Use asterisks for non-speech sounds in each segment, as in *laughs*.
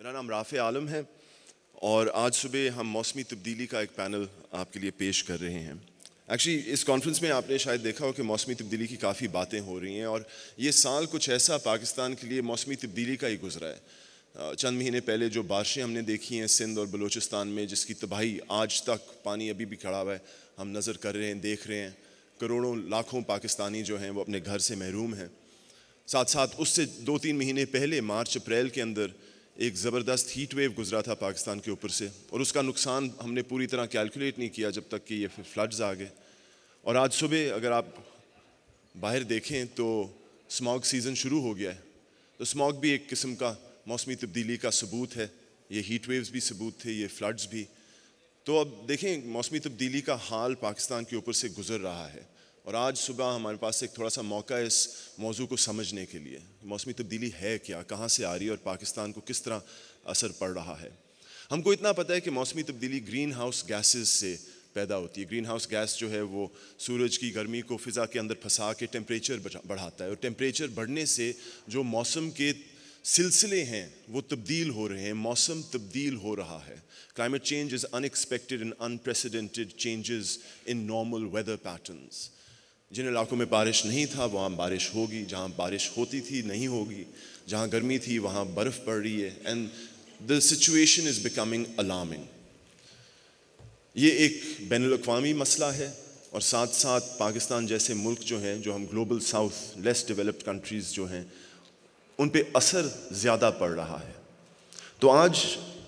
मेरा नाम राफ़े आलम है और आज सुबह हम मौसमी तब्दीली का एक पैनल आपके लिए पेश कर रहे हैं एक्चुअली इस कॉन्फ्रेंस में आपने शायद देखा हो कि मौसमी तब्दीली की काफ़ी बातें हो रही हैं और ये साल कुछ ऐसा पाकिस्तान के लिए मौसमी तब्दीली का ही गुजरा है चंद महीने पहले जो बारिशें हमने देखी हैं सिंध और बलूचिस्तान में जिसकी तबाही आज तक पानी अभी भी खड़ा हुआ है हम नज़र कर रहे हैं देख रहे हैं करोड़ों लाखों पाकिस्तानी जो हैं वो अपने घर से महरूम हैं साथ साथ उससे दो तीन महीने पहले मार्च अप्रैल के अंदर एक ज़बरदस्त हीट वेव गुजरा था पाकिस्तान के ऊपर से और उसका नुकसान हमने पूरी तरह कैलकुलेट नहीं किया जब तक कि ये फ्लड्स आ गए और आज सुबह अगर आप बाहर देखें तो स्मॉग सीज़न शुरू हो गया है तो स्मॉग भी एक किस्म का मौसमी तब्दीली का सबूत है ये हीट वेव्स भी सबूत थे ये फ्लड्स भी तो अब देखें मौसमी तब्दीली का हाल पाकिस्तान के ऊपर से गुजर रहा है और आज सुबह हमारे पास एक थोड़ा सा मौका है इस मौजू को समझने के लिए मौसमी तब्दीली है क्या कहाँ से आ रही है और पाकिस्तान को किस तरह असर पड़ रहा है हमको इतना पता है कि मौसमी तब्दीली ग्रीन हाउस गैसेज से पैदा होती है ग्रीन हाउस गैस जो है वो सूरज की गर्मी को फ़िज़ा के अंदर फंसा के टेम्परेचर बढ़ाता है और टेम्परेचर बढ़ने से जो मौसम के सिलसिले हैं वो तब्दील हो रहे हैं मौसम तब्दील हो रहा है climate change is unexpected and unprecedented changes in normal weather patterns जिन इलाकों में बारिश नहीं था वहाँ बारिश होगी जहाँ बारिश होती थी नहीं होगी जहाँ गर्मी थी वहाँ बर्फ़ पड़ रही है and the situation is becoming alarming ये एक बैन अवी मसला है और साथ साथ पाकिस्तान जैसे मुल्क जो हैं जो हम global south less developed countries जो हैं उन पर असर ज़्यादा पड़ रहा है तो आज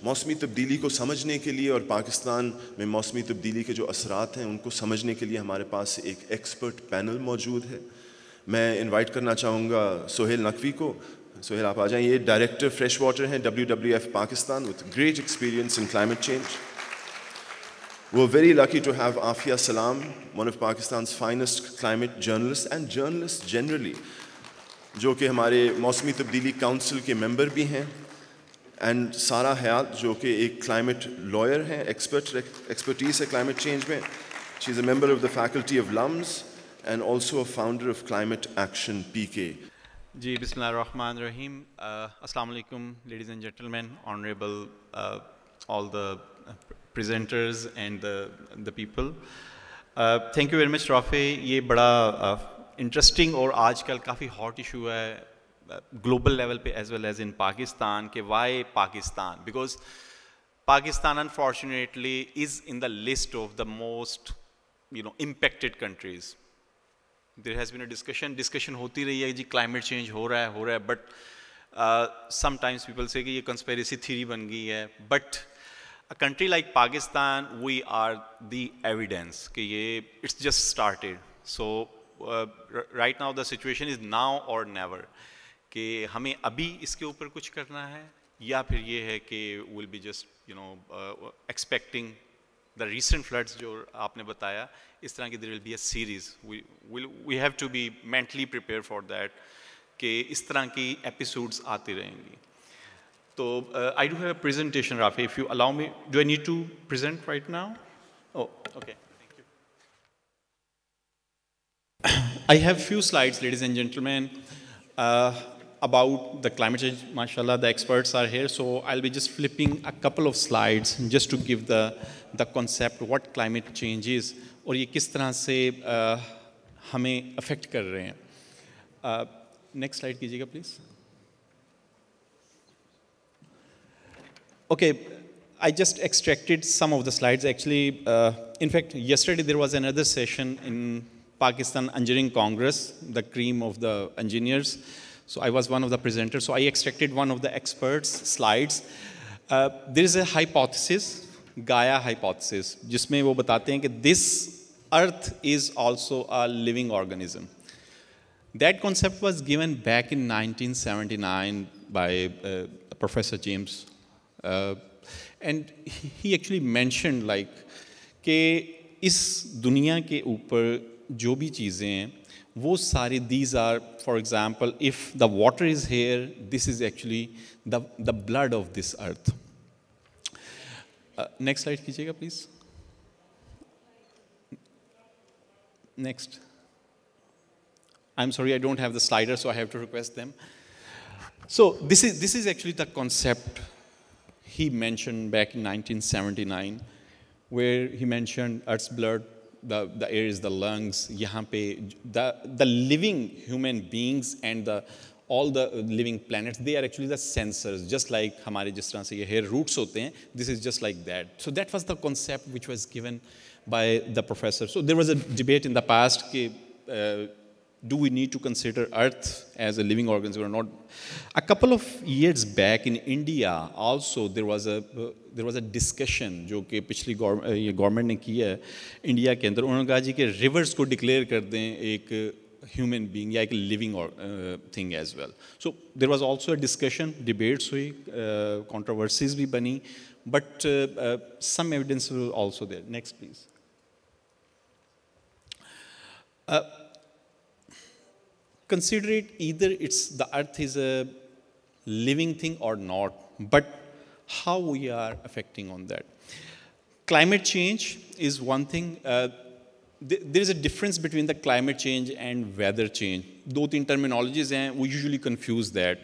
मौसमी तब्दीली को समझने के लिए और पाकिस्तान में मौसमी तब्दीली के जो असरात हैं उनको समझने के लिए हमारे पास एक एक्सपर्ट पैनल मौजूद है मैं इनवाइट करना चाहूँगा सोहेल नकवी को सोहेल आप आ जाएं ये डायरेक्टर फ्रेश वाटर हैं W W F Pakistan with great experience in climate change वो very lucky to have Afia Salam one of Pakistan finest climate journalist and journalist generally जो कि हमारे मौसमी तब्दीली काउंसिल के मेंबर भी हैं एंड सारा हयात जो कि एक क्लाइमेट लॉयर हैं एक्सपर्ट एक्सपर्टीज़ है क्लाइमेट चेंज में she is a member of the faculty of LUMS and also a founder of climate action P K G बिस्मिल्लाहमान रहीम अस्सलाम वालेकुम ladies and gentleman honourable all the presenters and the people thank you very much Rafay ये बड़ा interesting uh, और आजकल काफ़ी hot issue है ग्लोबल लेवल पे as well as in Pakistan के Y Pakistan because Pakistan unfortunately is in the list of the most you know impacted countries there has been a discussion discussion होती रही है जी क्लाइमेट चेंज हो रहा है हो रहा है बट समाइम्स पीपल से कि ये कंस्पेरेसी थीरी बन गई है but a country like Pakistan we are the evidence कि ये it's just started so right now the situation is now or never कि हमें अभी इसके ऊपर कुछ करना है या फिर ये है कि will be just you know expecting the recent floods जो आपने बताया इस तरह की there will be a series we have to be mentally prepare for that कि इस तरह की एपिसोड्स आती रहेंगी तो I do have a presentation Rafay if you allow me do I need to present right now okay I have few slides ladies and gentleman about the climate change. MashaAllah, the experts are here, so I'll be just flipping a couple of slides just to give the, the concept what climate change is और ये किस तरह से uh, हमें affect okay i just extracted some of the slides actually uh, in fact yesterday there was another session in pakistan engineering congress the cream of the engineers so I was one of the presenters. So I extracted one of the experts' slides. Uh, there is a hypothesis, Gaia hypothesis, जिसमें वो बताते हैं कि this earth is also a living organism. That concept was given back in 1979 by uh, Professor James. Uh, and he actually mentioned like कि इस दुनिया के ऊपर जो भी चीज़ें हैं वो सारी these are for example if the water is here this is actually the the blood of this earth uh, next slide कीजिएगा please next i'm sorry i don't have the slider so i have to request them so this is this is actually the concept he mentioned back in 1979 where he mentioned earth's blood the, the air is the lungs, यहाँ पे the, the living human beings and the all the living planets they are actually the sensors just like हमारे जिस तरह से ये hair roots होते हैं this is just like that so that was the concept which was given by the professor so there was a debate in the past कि uh, do we need to consider earth as a living organism or not a couple of years back in india also there was a there was a discussion jo ke pichli government ne ki hai india ke andar unhone kaha ji ke rivers ko declare kar dein ek human being ya ek living or, uh, thing as well so there was also a discussion debates hui uh, controversies bhi bani but uh, uh, some evidence was also there next please uh, Consider it either it's the earth is a living thing or not, but how we are affecting on that. Climate change is one thing. Uh, there is a difference between the climate change and weather change. Both in terminologies, and we usually confuse that.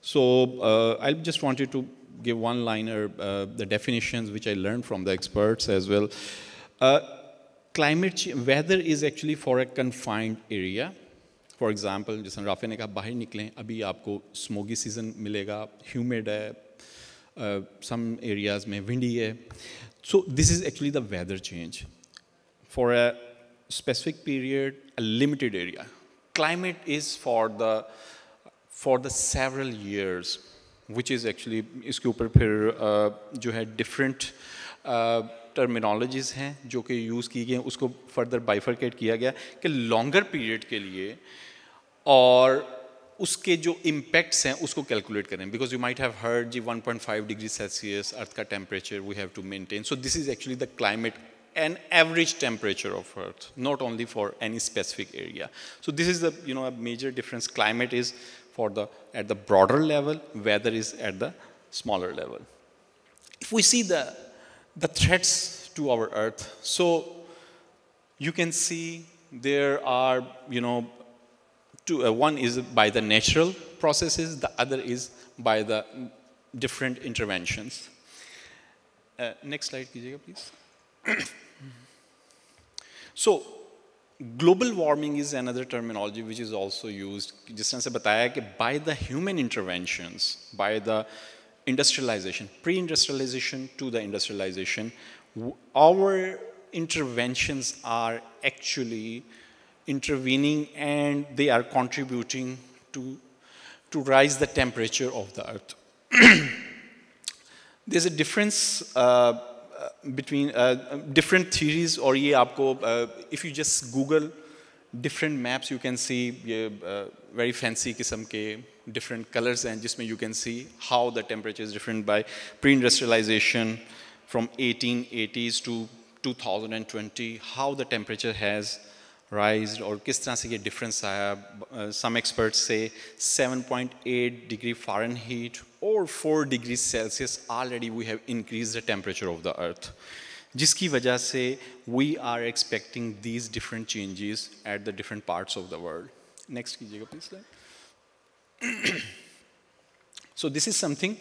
So uh, I just wanted to give one liner, uh, the definitions which I learned from the experts as well. Uh, climate weather is actually for a confined area. For example जैसे राफे ने कहा बाहर निकलें अभी आपको smoggy season मिलेगा humid है some uh, areas में विंडी है so this is actually the weather change for a specific period a limited area climate is for the for the several years which is actually इसके ऊपर फिर uh, जो है different terminologies uh, हैं जो कि यूज़ की गई उसको फर्दर बाइफरकेट किया गया कि लॉन्गर पीरियड के लिए uh, Or, उसके जो इम्पैक्ट्स हैं उसको कैलकुलेट करें because you might have heard जी 1.5 degrees Celsius earth का temperature we have to maintain so this is actually the climate an average temperature of earth not only for any specific area so this is the you know a major difference climate is for the at the broader level weather is at the smaller level if we see the the threats to our earth so you can see there are you know uh, one is by the natural processes, the other is by the different interventions. Uh, next slide, please. *clears throat* so, global warming is another terminology which is also used. By the human interventions, by the industrialization, pre-industrialization to the industrialization, our interventions are actually intervening and they are contributing to, to rise the temperature of the earth. *clears throat* There's a difference uh, uh, between uh, different theories or ye aapko, uh, if you just Google different maps, you can see ye, uh, very fancy kisam ke different colors and just you can see how the temperature is different by pre-industrialization from 1880s to 2020, how the temperature has rise और किस तरह से ये difference आया सम experts से 7.8 degree फॉरन Fahrenheit और 4 degree Celsius already we have increase the temperature of the earth जिसकी वजह से we are expecting these different changes at the different parts of the world next कीजिएगा please so this is something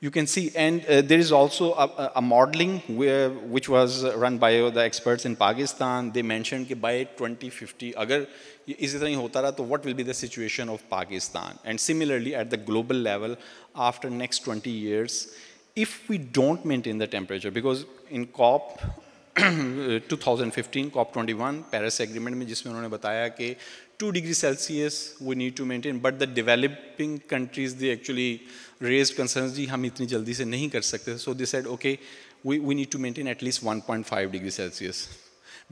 you can see, and uh, there is also a, a modeling where, which was run by the experts in Pakistan. They mentioned that by 2050, if this तरह ही होता what will be the situation of Pakistan? And similarly, at the global level, after next 20 years, if we don't maintain the temperature, because in COP *clears throat* 2015, COP 21, Paris Agreement में जिसमें उन्होंने बताया that 2 degrees Celsius we need to maintain, but the developing countries they actually uh, raised concerns ji hum itni jaldi se nahi kar sakte so they said okay we we need to maintain at least 1.5 degrees celsius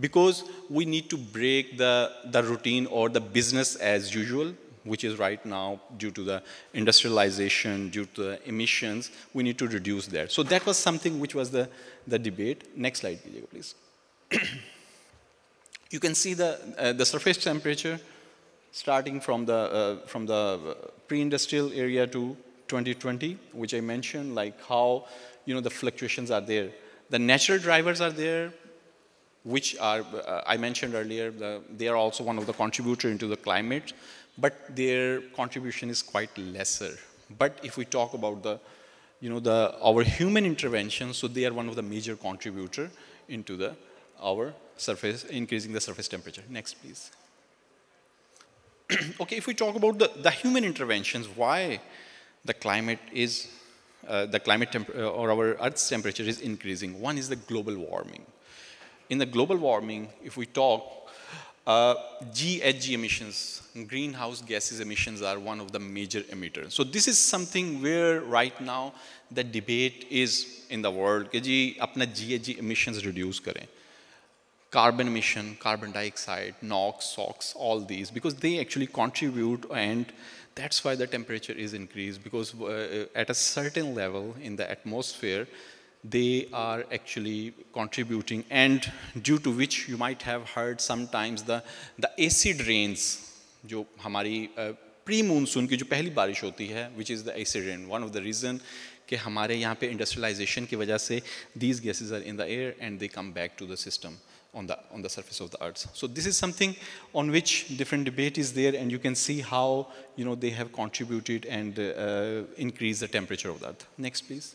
because we need to break the the routine or the business as usual which is right now due to the industrialization, due to the emissions, we need to reduce that. So that was something which was the, the debate. Next slide, please. *clears throat* you can see the, uh, the surface temperature starting from the, uh, from the uh, pre-industrial area to 2020, which I mentioned, like how you know the fluctuations are there. The natural drivers are there, which are uh, I mentioned earlier. The, they are also one of the contributor into the climate, but their contribution is quite lesser. But if we talk about the you know the our human intervention, so they are one of the major contributor into the our surface increasing the surface temperature. Next, please *clears throat* okay, if we talk about the, the human interventions, why the climate is, uh, the climate uh, or our Earth's temperature is increasing. One is the global warming. In the global warming, if we talk, uh, GHG emissions, greenhouse gases emissions are one of the major emitters. So this is something where right now the debate is in the world, कि अपना GHG emissions reduce करें. Carbon emission, carbon dioxide, NOx, SOx, all these, because they actually contribute and that's why the temperature is increased because uh, uh, at a certain level in the atmosphere, they are actually contributing and due to which you might have heard sometimes the, the acid rains, जो हमारी pre uh, monsoon की जो पहली बारिश होती है which is the acid rain one of the reason कि हमारे यहाँ पे इंडस्ट्रियलाइजेशन की वजह से these gases are in the air and they come back to the system on the, on the surface of the earth. So this is something on which different debate is there and you can see how you know, they have contributed and uh, uh increased the temperature of the earth. Next please.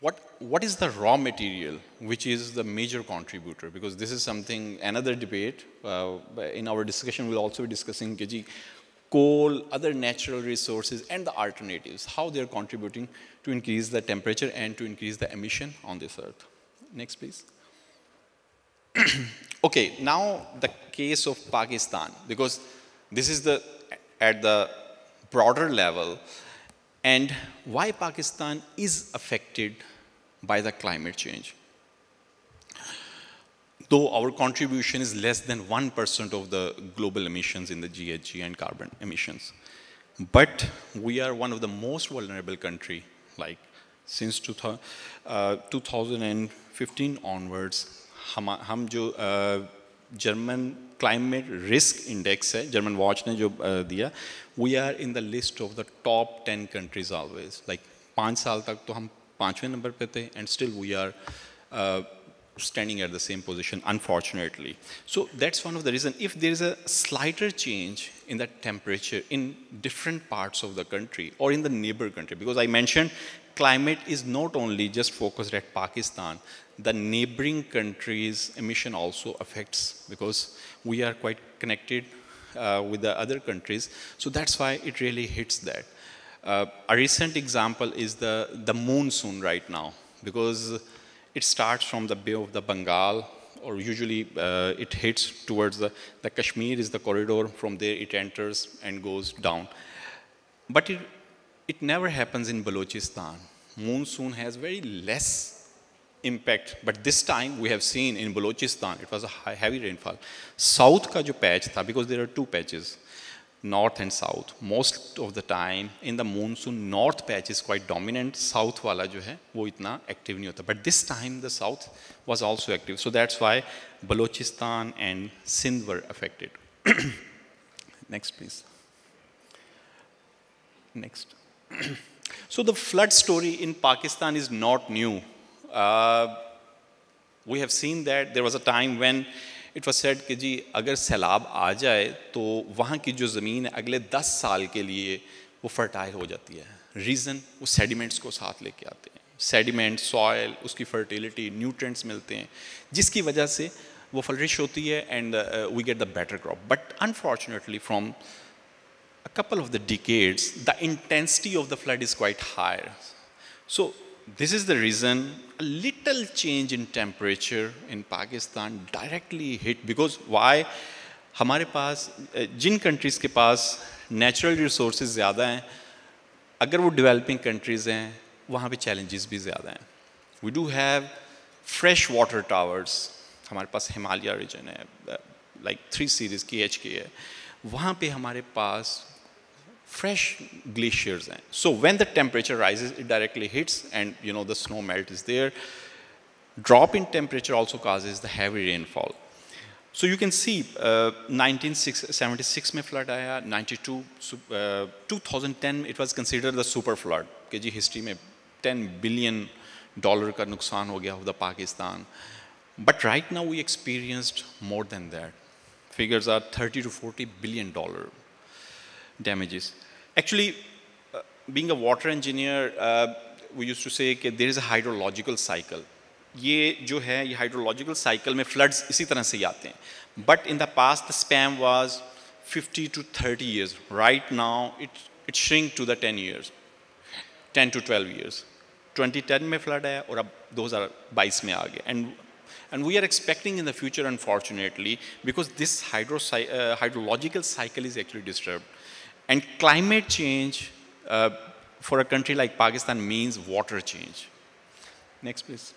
What, what is the raw material which is the major contributor? Because this is something, another debate, uh, in our discussion we'll also be discussing KG, coal, other natural resources, and the alternatives, how they're contributing to increase the temperature and to increase the emission on this earth. Next, please. *clears throat* okay, now the case of Pakistan, because this is the at the broader level, and why Pakistan is affected by the climate change. Though our contribution is less than 1% of the global emissions in the GHG and carbon emissions, but we are one of the most vulnerable country, like since uh, 2000 and fifteen onwards हम हम जो German climate risk index है German watch ने जो uh, दिया we are in the list of the top ten countries always like पाँच साल तक तो हम पाँचवें नंबर पे थे and still we are standing at the same position unfortunately so that's one of the reason if there is a slighter change in the temperature in different parts of the country और in the neighbour country because I mention climate is not only just focused at Pakistan, the neighboring countries' emission also affects because we are quite connected uh, with the other countries. So that's why it really hits that. Uh, a recent example is the, the monsoon right now because it starts from the Bay of the Bengal or usually uh, it hits towards the, the Kashmir is the corridor. From there it enters and goes down. But it it never happens in Balochistan. Monsoon has very less impact. But this time we have seen in Balochistan, it was a high, heavy rainfall. South ka jo patch tha, because there are two patches, north and south. Most of the time in the monsoon, north patch is quite dominant. South wala jo hai, wo itna active nahi hota. But this time the south was also active. So that's why Balochistan and Sindh were affected. *clears throat* Next, please. Next. so the flood story in Pakistan is not new. Uh, we have seen that there was a time when it was said कि जी अगर सैलाब आ जाए तो वहाँ की जो ज़मीन है अगले दस साल के लिए वो फर्टाइल हो जाती है रीज़न वो सेडिमेंट्स को साथ लेके आते हैं सेडिमेंट सॉयल उसकी फर्टिलिटी न्यूट्रेंट्स मिलते हैं जिसकी वजह से वो फ्लरिश होती है and we get the better crop but unfortunately from a couple of the decades, the intensity of the flood is quite high. So this is the reason a little change in temperature in Pakistan directly hit because why? हमारे पास जिन countries के पास natural resources ज़्यादा हैं, अगर वो developing countries हैं, वहाँ पे challenges भी ज़्यादा हैं. We do have freshwater towers. हमारे पास हिमालय region है, like three series की HK है. वहाँ पे हमारे पास fresh glaciers. So when the temperature rises, it directly hits and you know the snow melt is there. Drop in temperature also causes the heavy rainfall. So you can see uh, 1976 में flood आया, 92, uh, 2010 it was considered the super flood. KG history में 10 billion dollar का नुकसान हो गया the Pakistan. But right now we experienced more than that. Figures are 30 to 40 billion dollar damages. Actually, uh, being a water engineer, uh, we used to say that there is a hydrological cycle. ये जो है ये hydrological cycle में floods इसी तरह से आते हैं But in the past the span was 50 to 30 years. Right now it, it shrink to the 10 years, 10 to 12 years. 2010 में flood आया और अब 2022 में आ गया and and we are expecting in the future unfortunately because this hydro, uh, hydrological cycle is actually disturbed and climate change uh, for a country like Pakistan means water change. Next, please.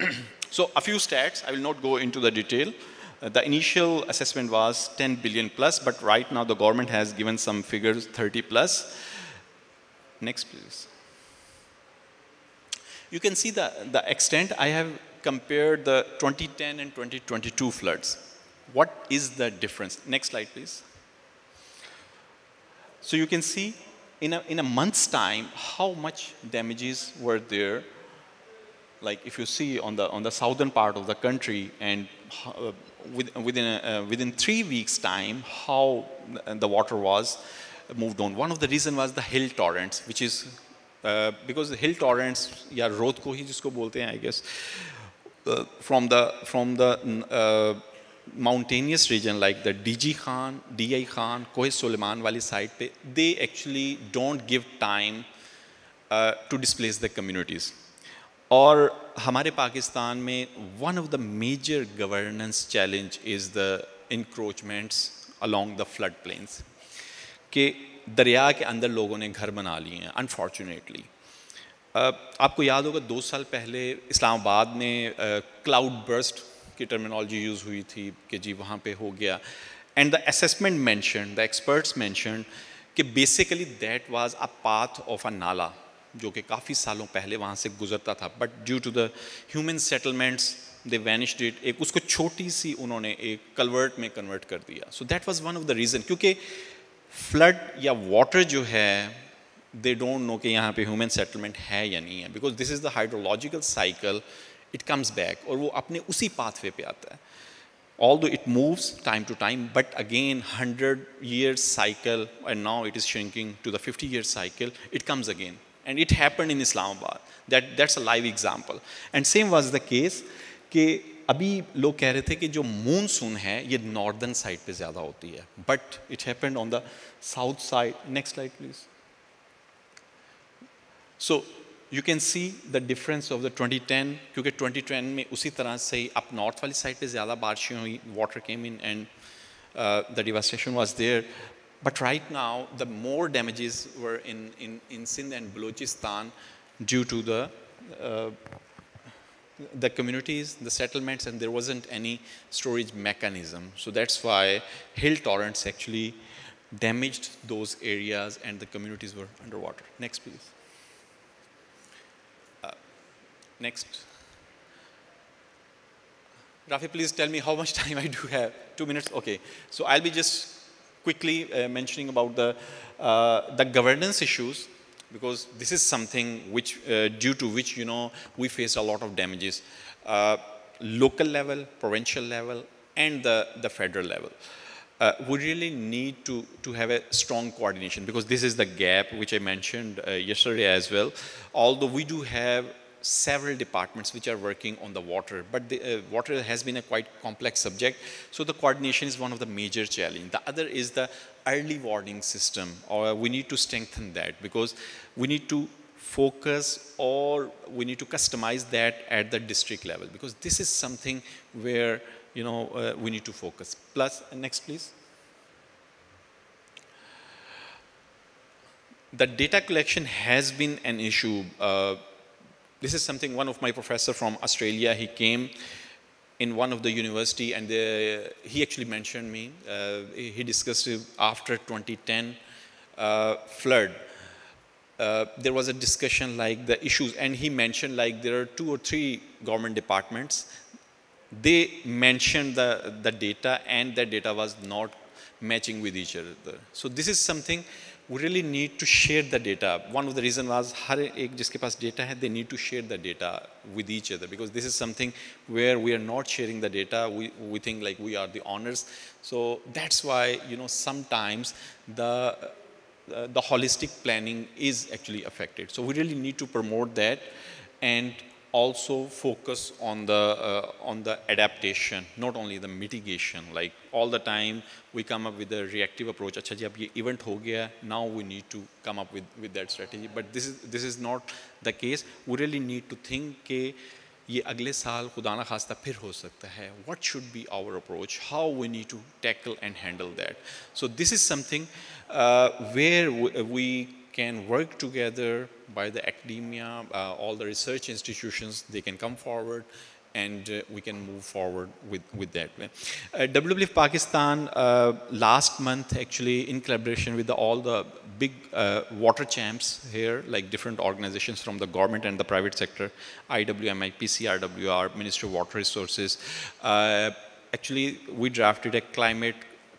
*clears throat* so a few stats, I will not go into the detail. Uh, the initial assessment was 10 billion plus, but right now the government has given some figures 30 plus. Next, please. You can see the, the extent. I have compared the 2010 and 2022 floods. What is the difference? Next slide, please. So you can see in a, in a month's time how much damages were there. Like if you see on the, on the southern part of the country and uh, with, within, uh, within three weeks time how the water was moved on. One of the reason was the hill torrents which is uh, because the hill torrents yeah, rothko को ही जिसको बोलते I guess, uh, from the uh, mountainous region like the D G Khan D I Khan Kohe Sulaiman वाली side पे they actually don't give time to displace the communities और हमारे पाकिस्तान में one of the major governance challenge is the encroachments along the flood plains के दरिया के अंदर लोगों ने घर बना लिए हैं अनफॉर्चुनेटली uh, आपको याद होगा दो साल पहले इस्लामाबाद में क्लाउड बर्स्ट की टर्मिनोलॉजी यूज़ हुई थी कि जी वहाँ पे हो गया and the assessment mention the experts mention कि basically that was a path of a nala जो कि काफ़ी सालों पहले वहाँ से गुजरता था but due to the human settlements they vanish it एक उसको छोटी सी उन्होंने एक कलवर्ट में कन्वर्ट कर दिया so that was one of the reason क्योंकि फ्लड या वाटर जो है दे डोंट नो कि यहाँ पे ह्यूमन सेटलमेंट है या नहीं है because this is the hydrological cycle it comes back और वो अपने उसी पाथवे पे आता है although it moves time to time but again hundred year cycle and now it is shrinking to the fifty year cycle it comes again and it happen in Islamabad that that's a live example and same was the case कि अभी लोग कह रहे थे कि जो monsoon है ये नॉर्दर्न साइड पे ज़्यादा होती है but it happened on the south side next slide please so you can see the difference of the 2010 क्योंकि 2010 में उसी तरह से ही अप नॉर्थ वाली साइड पे ज़्यादा बारिशें हुई water came in and the devastation was there but right now the more damages were in in in Sindh and Balochistan due to the the communities, the settlements, and there wasn't any storage mechanism. So that's why hill torrents actually damaged those areas and the communities were underwater. Next, please. Next. Rafi, please tell me how much *laughs* time I do have. Two minutes? Okay. So I'll be just quickly uh, mentioning about the, uh, the governance issues because this is something which, uh, due to which, you know, we face a lot of damages. Uh, local level, provincial level, and the, the federal level. Uh, we really need to, to have a strong coordination because this is the gap which I mentioned uh, yesterday as well. Although we do have several departments which are working on the water, but the, uh, water has been a quite complex subject. So the coordination is one of the major challenge. The other is the early warning system, or we need to strengthen that because we need to focus or we need to customize that at the district level because this is something where you know uh, we need to focus. Plus, next please. the data collection has been an issue. Uh, this is something one of my professor from Australia, he came in one of the university and the, he actually mentioned me. Uh, he discussed after 2010 uh, flood. Uh, there was a discussion like the issues and he mentioned like there are two or three government departments. They mentioned the, the data and that data was not matching with each other. So this is something we really need to share the data. One of the reason was how एक जिसके पास data they need to share the data with each other because this is something where we are not sharing the data. We, we think like we are the owners, So that's why you know sometimes the uh, the holistic planning is actually affected. So we really need to promote that and also focus on the uh, on the adaptation not only the mitigation like all the time we come up with a reactive approach acha ji ab ye event ho gaya now we need to come up with with that strategy but this is this is not the case we really need to think ke ये अगले साल खुदा ना खास्ता फिर हो सकता है what should be our approach how we need to tackle and handle that so this is something where we can work together by the academia, uh, all the research institutions, they can come forward and uh, we can move forward with, with that. Uh, WWF Pakistan uh, last month actually in collaboration with the, all the big uh, water champs here, like different organizations from the government and the private sector, IWMI, PCRWR, Ministry of Water Resources, uh, actually we drafted a climate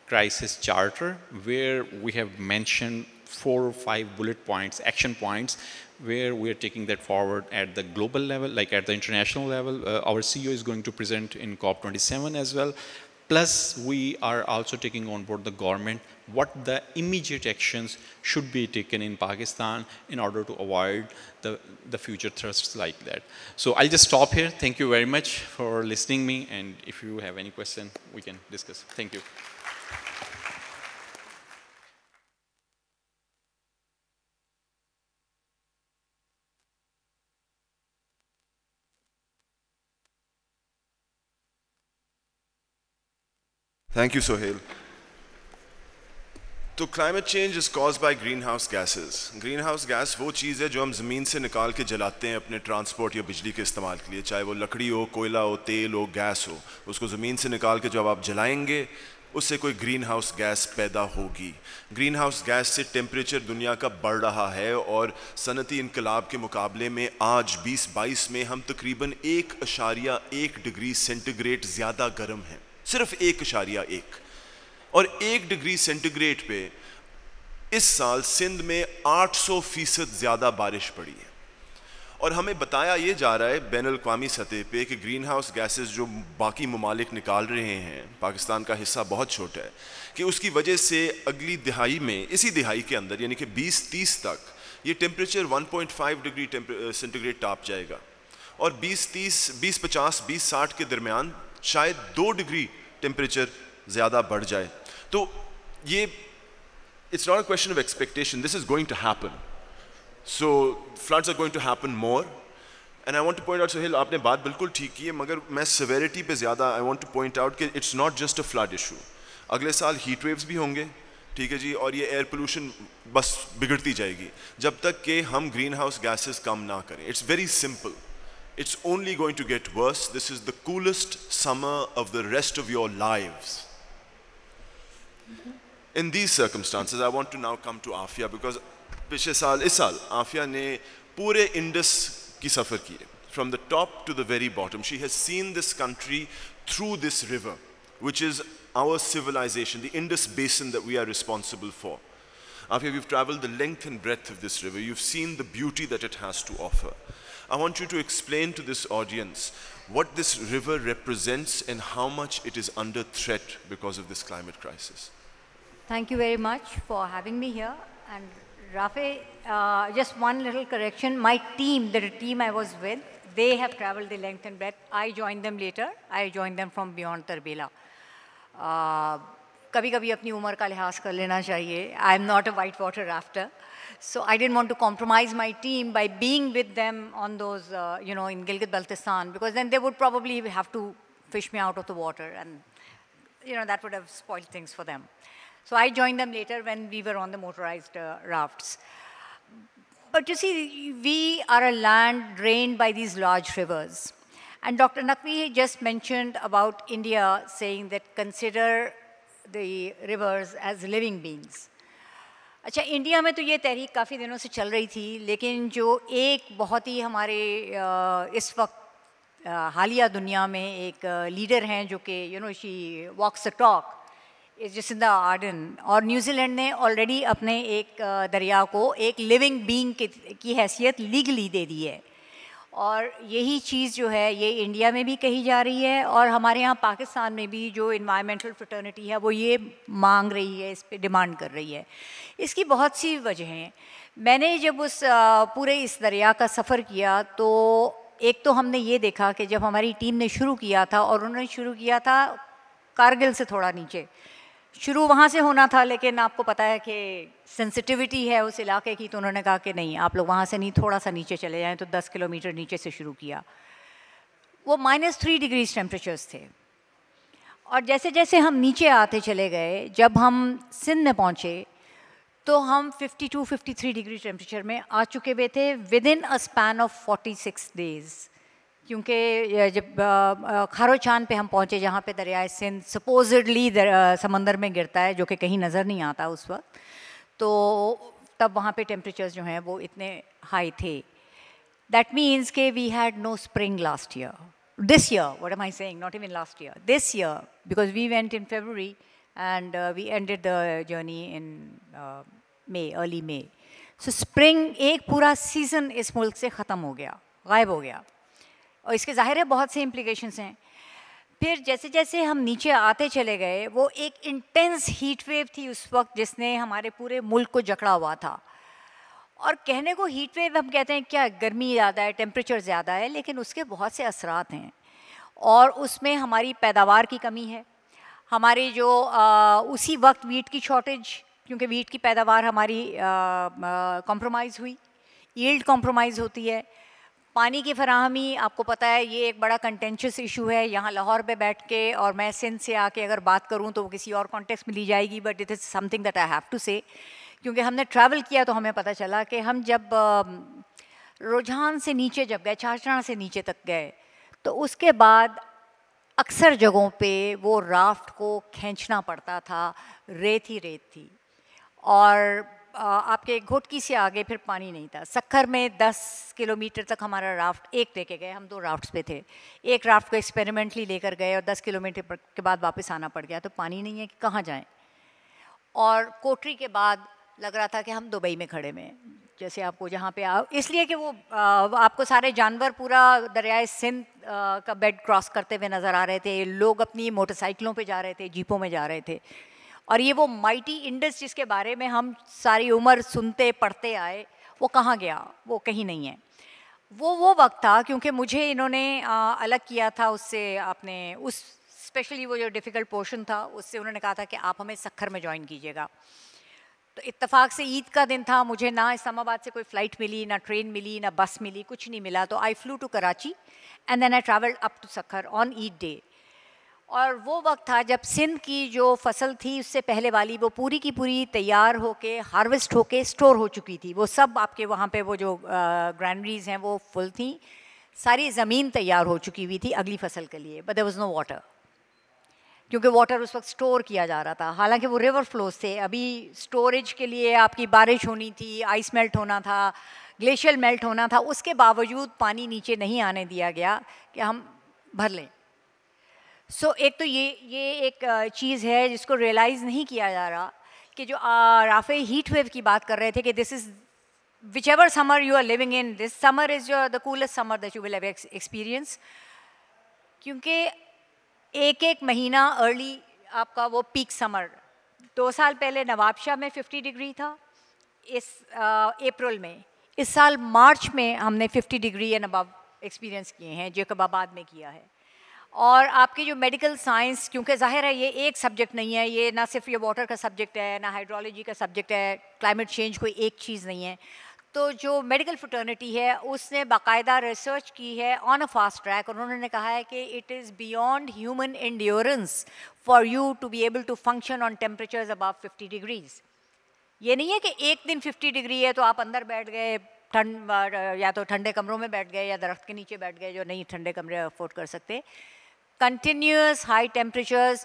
crisis charter where we have mentioned four or five bullet points, action points, where we're taking that forward at the global level, like at the international level. Uh, our CEO is going to present in COP27 as well. Plus, we are also taking on board the government what the immediate actions should be taken in Pakistan in order to avoid the, the future thrusts like that. So I'll just stop here. Thank you very much for listening me. And if you have any question, we can discuss. Thank you. Thank you, Sohail. तो climate change is cause by green house gases green house gas वो चीज़ है जो हम ज़मीन से निकाल के जलाते हैं अपने ट्रांसपोर्ट या बिजली के इस्तेमाल के लिए चाहे वो लकड़ी हो कोयला हो तेल हो गैस हो उसको ज़मीन से निकाल के जब आप जलाएंगे उससे कोई ग्रीन हाउस गैस पैदा होगी ग्रीन हाउस गैस से टेम्परेचर दुनिया का बढ़ रहा है और सनती इनकलाब के मुकाबले में आज बीस बाईस में हम तकरीबन एक अशारिया एक डिग्री सेंटीग्रेड ज़्यादा गर्म हैं सिर्फ एक इशारिया एक और एक डिग्री सेंटीग्रेड पे इस साल सिंध में 800 फीसद ज़्यादा बारिश पड़ी है और हमें बताया ये जा रहा है बैन अवी सतह पे कि ग्रीन हाउस गैसेज जो बाकी ममालिक निकाल रहे हैं पाकिस्तान का हिस्सा बहुत छोटा है कि उसकी वजह से अगली दिहाई में इसी दिहाई के अंदर यानी कि 20-30 तक ये टेम्परेचर 1.5 डिग्री सेंटीग्रेड टाप जाएगा और 20-30 20-50 20-60 के दरमियान शायद दो डिग्री टेम्परेचर ज़्यादा बढ़ जाए तो ये it's not a question of expectation this is going to happen so floods are going to happen more and I want point out आपने बात बिल्कुल ठीक की है मगर मैं सवेरिटी पर ज़्यादा I want to point out कि it's not just a flood issue अगले साल हीट वेव्स भी होंगे ठीक है जी और ये एयर पोल्यूशन बस बिगड़ती जाएगी जब तक कि हम ग्रीन हाउस गैसेज कम ना करें it's very simple It's only going to get worse. This is the coolest summer of the rest of your lives. Mm-hmm. In these circumstances, I want to now come to Afia because पिछले साल इस साल आफिया ने पूरे Indus की सफ़र from the top to the very bottom. She has seen this country through this river, which is our civilization, the Indus basin that we are responsible for. Afia, you've traveled the length and breadth of this river, you've seen the beauty that it has to offer. I want you to explain to this audience what this river represents and how much it is under threat because of this climate crisis. Thank you very much for having me here. And Rafe, uh, just one little correction. My team, the team I was with, they have traveled the length and breadth. I joined them later. I joined them from beyond Tarbela. Uh, कभी कभी अपनी उम्र का लिहाज कर लेना चाहिए so I didn't want to compromise my team by being with them on those, uh, you know, in Gilgit-Baltistan, because then they would probably have to fish me out of the water, and you know that would have spoiled things for them. So I joined them later when we were on the motorized uh, rafts. But you see, we are a land drained by these large rivers. And Dr. Nakvi just mentioned about India saying that consider the rivers as living beings. अच्छा India में तो ये तहरीक काफ़ी दिनों से चल रही थी लेकिन जो एक बहुत ही हमारे इस वक्त हालिया दुनिया में एक लीडर हैं जो कि you know she walks a talk is Jacinda Ardern और न्यूजीलैंड ने ऑलरेडी अपने एक दरिया को एक लिविंग बींग की हैसियत लीगली दे दी है और यही चीज़ जो है ये इंडिया में भी कही जा रही है और हमारे यहाँ पाकिस्तान में भी जो इन्वायरमेंटल फ्रटर्निटी है वो ये मांग रही है इस पर डिमांड कर रही है इसकी बहुत सी वजह हैं मैंने जब उस पूरे इस दरिया का सफ़र किया तो एक तो हमने ये देखा कि जब हमारी टीम ने शुरू किया था और उन्होंने शुरू किया था कारगिल से थोड़ा नीचे शुरू वहाँ से होना था लेकिन आपको पता है कि सेंसिटिविटी है उस इलाके की तो उन्होंने कहा कि नहीं आप लोग वहाँ से नहीं थोड़ा सा नीचे चले जाएँ तो दस किलोमीटर नीचे से शुरू किया वो माइनस थ्री डिग्रीज टेम्परेचर्स थे और जैसे जैसे हम नीचे आते चले गए जब हम सिंध में पहुँचे तो हम 52, 53 डिग्री टेम्परेचर में आ चुके हुए थे within a span of 46 days क्योंकि जब खारो चांद पे हम पहुँचे जहाँ पे दरियाए सिंध सपोजली समंदर में गिरता है जो कि कहीं नज़र नहीं आता उस वक्त तो तब वहाँ पे टेम्परेचर्स जो हैं वो इतने हाई थे दैट मीन्स के we had no spring last year this year what am I saying not even last year this year because we went in February and we ended the journey in May early May so spring एक पूरा season इस मुल्क से ख़त्म हो गया गायब हो गया और इसके ज़ाहिर है बहुत से इम्प्लीकेशन हैं फिर जैसे जैसे हम नीचे आते चले गए वो एक इंटेंस हीट वेव थी उस वक्त जिसने हमारे पूरे मुल्क को जकड़ा हुआ था और कहने को हीट वेव हम कहते हैं क्या गर्मी ज़्यादा है टेम्परेचर ज़्यादा है लेकिन उसके बहुत से असरात हैं और उसमें हमारी पैदावार की कमी है हमारे जो आ, उसी वक्त वीट की शॉर्टेज क्योंकि वीट की पैदावार हमारी कॉम्प्रोमाइज़ हुई ईल्ड कॉम्प्रोमाइज़ होती है पानी की फराहमी आपको पता है ये एक बड़ा कंटेंशस इशू है यहाँ लाहौर पे बैठ के और मैं सिंध से आके अगर बात करूँ तो वो किसी और कॉन्टेक्स्ट में ली जाएगी but it is something that I have to say क्योंकि हमने ट्रैवल किया तो हमें पता चला कि हम जब रुझान से नीचे जब गए चाचरा से नीचे तक गए तो उसके बाद अक्सर जगहों पे वो राफ्ट को खींचना पड़ता था रेत ही रेत थी और आपके घोटकी से आगे फिर पानी नहीं था सक्खर में 10 किलोमीटर तक हमारा राफ्ट एक लेके गए हम दो राफ्ट्स पे थे एक राफ्ट को एक्सपेरिमेंटली लेकर गए और 10 किलोमीटर के बाद वापस आना पड़ गया तो पानी नहीं है कि कहाँ जाएँ और कोटरी के बाद लग रहा था कि हम दुबई में खड़े में जैसे आपको जहाँ पे आओ इसलिए कि वो आ, आपको सारे जानवर पूरा दरियाए सिंध का बेड क्रॉस करते हुए नज़र आ रहे थे लोग अपनी मोटरसाइकिलों पे जा रहे थे जीपों में जा रहे थे और ये वो माइटी इंडस जिसके बारे में हम सारी उम्र सुनते पढ़ते आए वो कहाँ गया वो कहीं नहीं है वो वो वक्त था क्योंकि मुझे इन्होंने अलग किया था उससे आपने उस स्पेशली वो जो डिफ़िकल्ट पोर्शन था उससे उन्होंने कहा था कि आप हमें सखर में ज्वाइन कीजिएगा तो इत्तेफाक से ईद का दिन था मुझे ना इस्लामाबाद से कोई फ़्लाइट मिली ना ट्रेन मिली ना बस मिली कुछ नहीं मिला तो I flew to Karachi and then I travelled up to Sukkur on Eid day और वो वक्त था जब सिंध की जो फसल थी उससे पहले वाली वो पूरी की पूरी तैयार होके हार्वेस्ट होके स्टोर हो चुकी थी वो सब आपके वहाँ पे वो जो ग्रैंडरीज हैं वो फुल थी सारी ज़मीन तैयार हो चुकी हुई थी अगली फसल के लिए but there was no water क्योंकि वाटर उस वक्त स्टोर किया जा रहा था हालांकि वो रिवर फ्लोज थे अभी स्टोरेज के लिए आपकी बारिश होनी थी आइस मेल्ट होना था ग्लेशियर मेल्ट होना था उसके बावजूद पानी नीचे नहीं आने दिया गया कि हम भर लें सो so, एक तो ये ये एक चीज़ है जिसको रियलाइज़ नहीं किया जा रहा कि जो राफे हीट वेव की बात कर रहे थे कि this is whichever summer you are living in this summer is your the coolest summer that you will have experience क्योंकि एक एक महीना अर्ली आपका वो पीक समर दो साल पहले नवाबशाह में 50 डिग्री था इस अप्रैल में इस साल मार्च में हमने 50 डिग्री एंड अबव एक्सपीरियंस किए हैं कबाबाद में किया है और आपकी जो मेडिकल साइंस क्योंकि ज़ाहिर है ये एक सब्जेक्ट नहीं है ये ना सिर्फ ये वाटर का सब्जेक्ट है ना हाइड्रोलॉजी का सब्जेक्ट है क्लाइमेट चेंज कोई एक चीज़ नहीं है तो जो मेडिकल फटर्निटी है उसने बाकायदा रिसर्च की है ऑन अ फास्ट ट्रैक और उन्होंने कहा है कि it is beyond human endurance for you to be able to function on temperatures above fifty degrees ये नहीं है कि एक दिन फिफ्टी डिग्री है तो आप अंदर बैठ गए ठंड या तो ठंडे कमरों में बैठ गए या दरख्त के नीचे बैठ गए जो नहीं ठंडे कमरे अफोर्ड कर सकते continuous high temperatures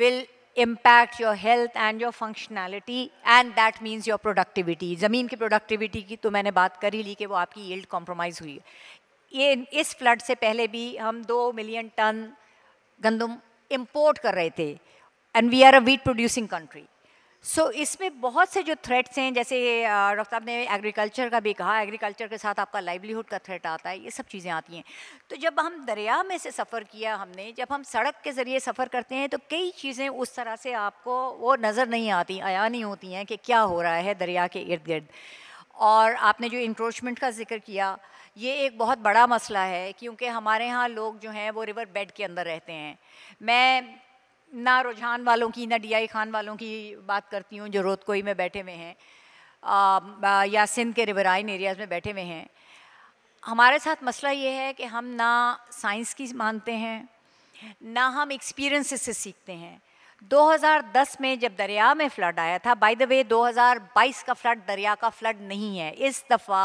will impact your health and your functionality and that means your productivity zameen ki productivity ki to maine baat कर ही ली कि वो आपकी yield compromise hui ye is flood se pehle bhi hum 2 million ton gandum import kar rahe the and we are a wheat producing country so so, इसमें बहुत से जो threats हैं जैसे डॉक्टर साहब ने एग्रीकल्चर का भी कहा एग्रीकल्चर के साथ आपका लाइवलीहुड का थ्रेट आता है ये सब चीज़ें आती हैं तो जब हम दरिया में से सफ़र किया हमने जब हम सड़क के ज़रिए सफ़र करते हैं तो कई चीज़ें उस तरह से आपको वो नज़र नहीं आती आया नहीं होती हैं कि क्या हो रहा है दरिया के इर्द गिर्द और आपने जो इंक्रोचमेंट का जिक्र किया ये एक बहुत बड़ा मसला है क्योंकि हमारे यहाँ लोग जो हैं वो रिवर बेड के अंदर रहते हैं मैं ना रुझान वालों की ना डीआई खान वालों की बात करती हूँ जो रोतकोई में बैठे हुए हैं या सिंध के रिवराइन एरियाज़ में बैठे हुए हैं हमारे साथ मसला ये है कि हम ना साइंस की मानते हैं ना हम एक्सपीरियंस से सीखते हैं 2010 में जब दरिया में फ्लड आया था बाय द वे 2022 का फ्लड दरिया का फ्लड नहीं है इस दफ़ा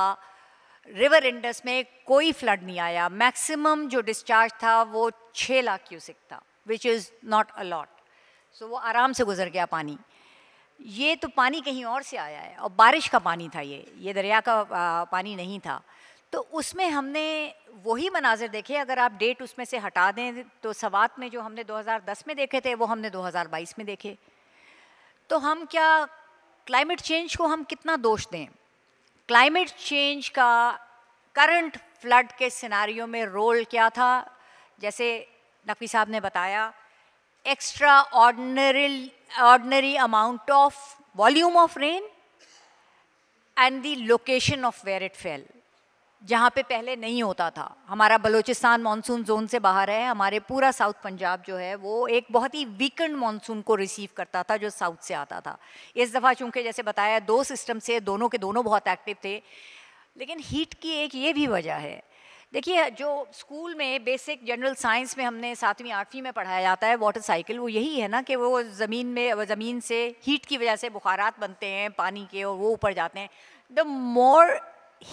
रिवर इंडस में कोई फ्लड नहीं आया मैक्सिमम जो डिस्चार्ज था वो छः लाख क्यूसिक था which is not a lot so वो आराम से गुजर गया पानी ये तो पानी कहीं और से आया है और बारिश का पानी था ये ये दरिया का पानी नहीं था तो उसमें हमने वही मनाजिर देखे अगर आप डेट उसमें से हटा दें तो सवात में जो हमने 2010 में देखे थे वो हमने 2022 में देखे तो हम क्या क्लाइमेट चेंज को हम कितना दोष दें क्लाइमेट चेंज का करंट फ्लड के सिनारियों में रोल क्या था जैसे नकवी साहब ने बताया extraordinary ordinary amount of volume of rain and the location of where it fell जहाँ पे पहले नहीं होता था हमारा बलूचिस्तान मानसून जोन से बाहर है हमारे पूरा साउथ पंजाब जो है वो एक बहुत ही वीकेंड मानसून को रिसीव करता था जो साउथ से आता था इस दफ़ा चूंकि जैसे बताया दो सिस्टम से दोनों के दोनों बहुत एक्टिव थे लेकिन हीट की एक ये भी वजह है देखिए जो स्कूल में बेसिक जनरल साइंस में हमने सातवीं आठवीं में पढ़ाया जाता है वाटर साइकिल वो यही है ना कि वो ज़मीन में ज़मीन से हीट की वजह से बुखारात बनते हैं पानी के और वो ऊपर जाते हैं the more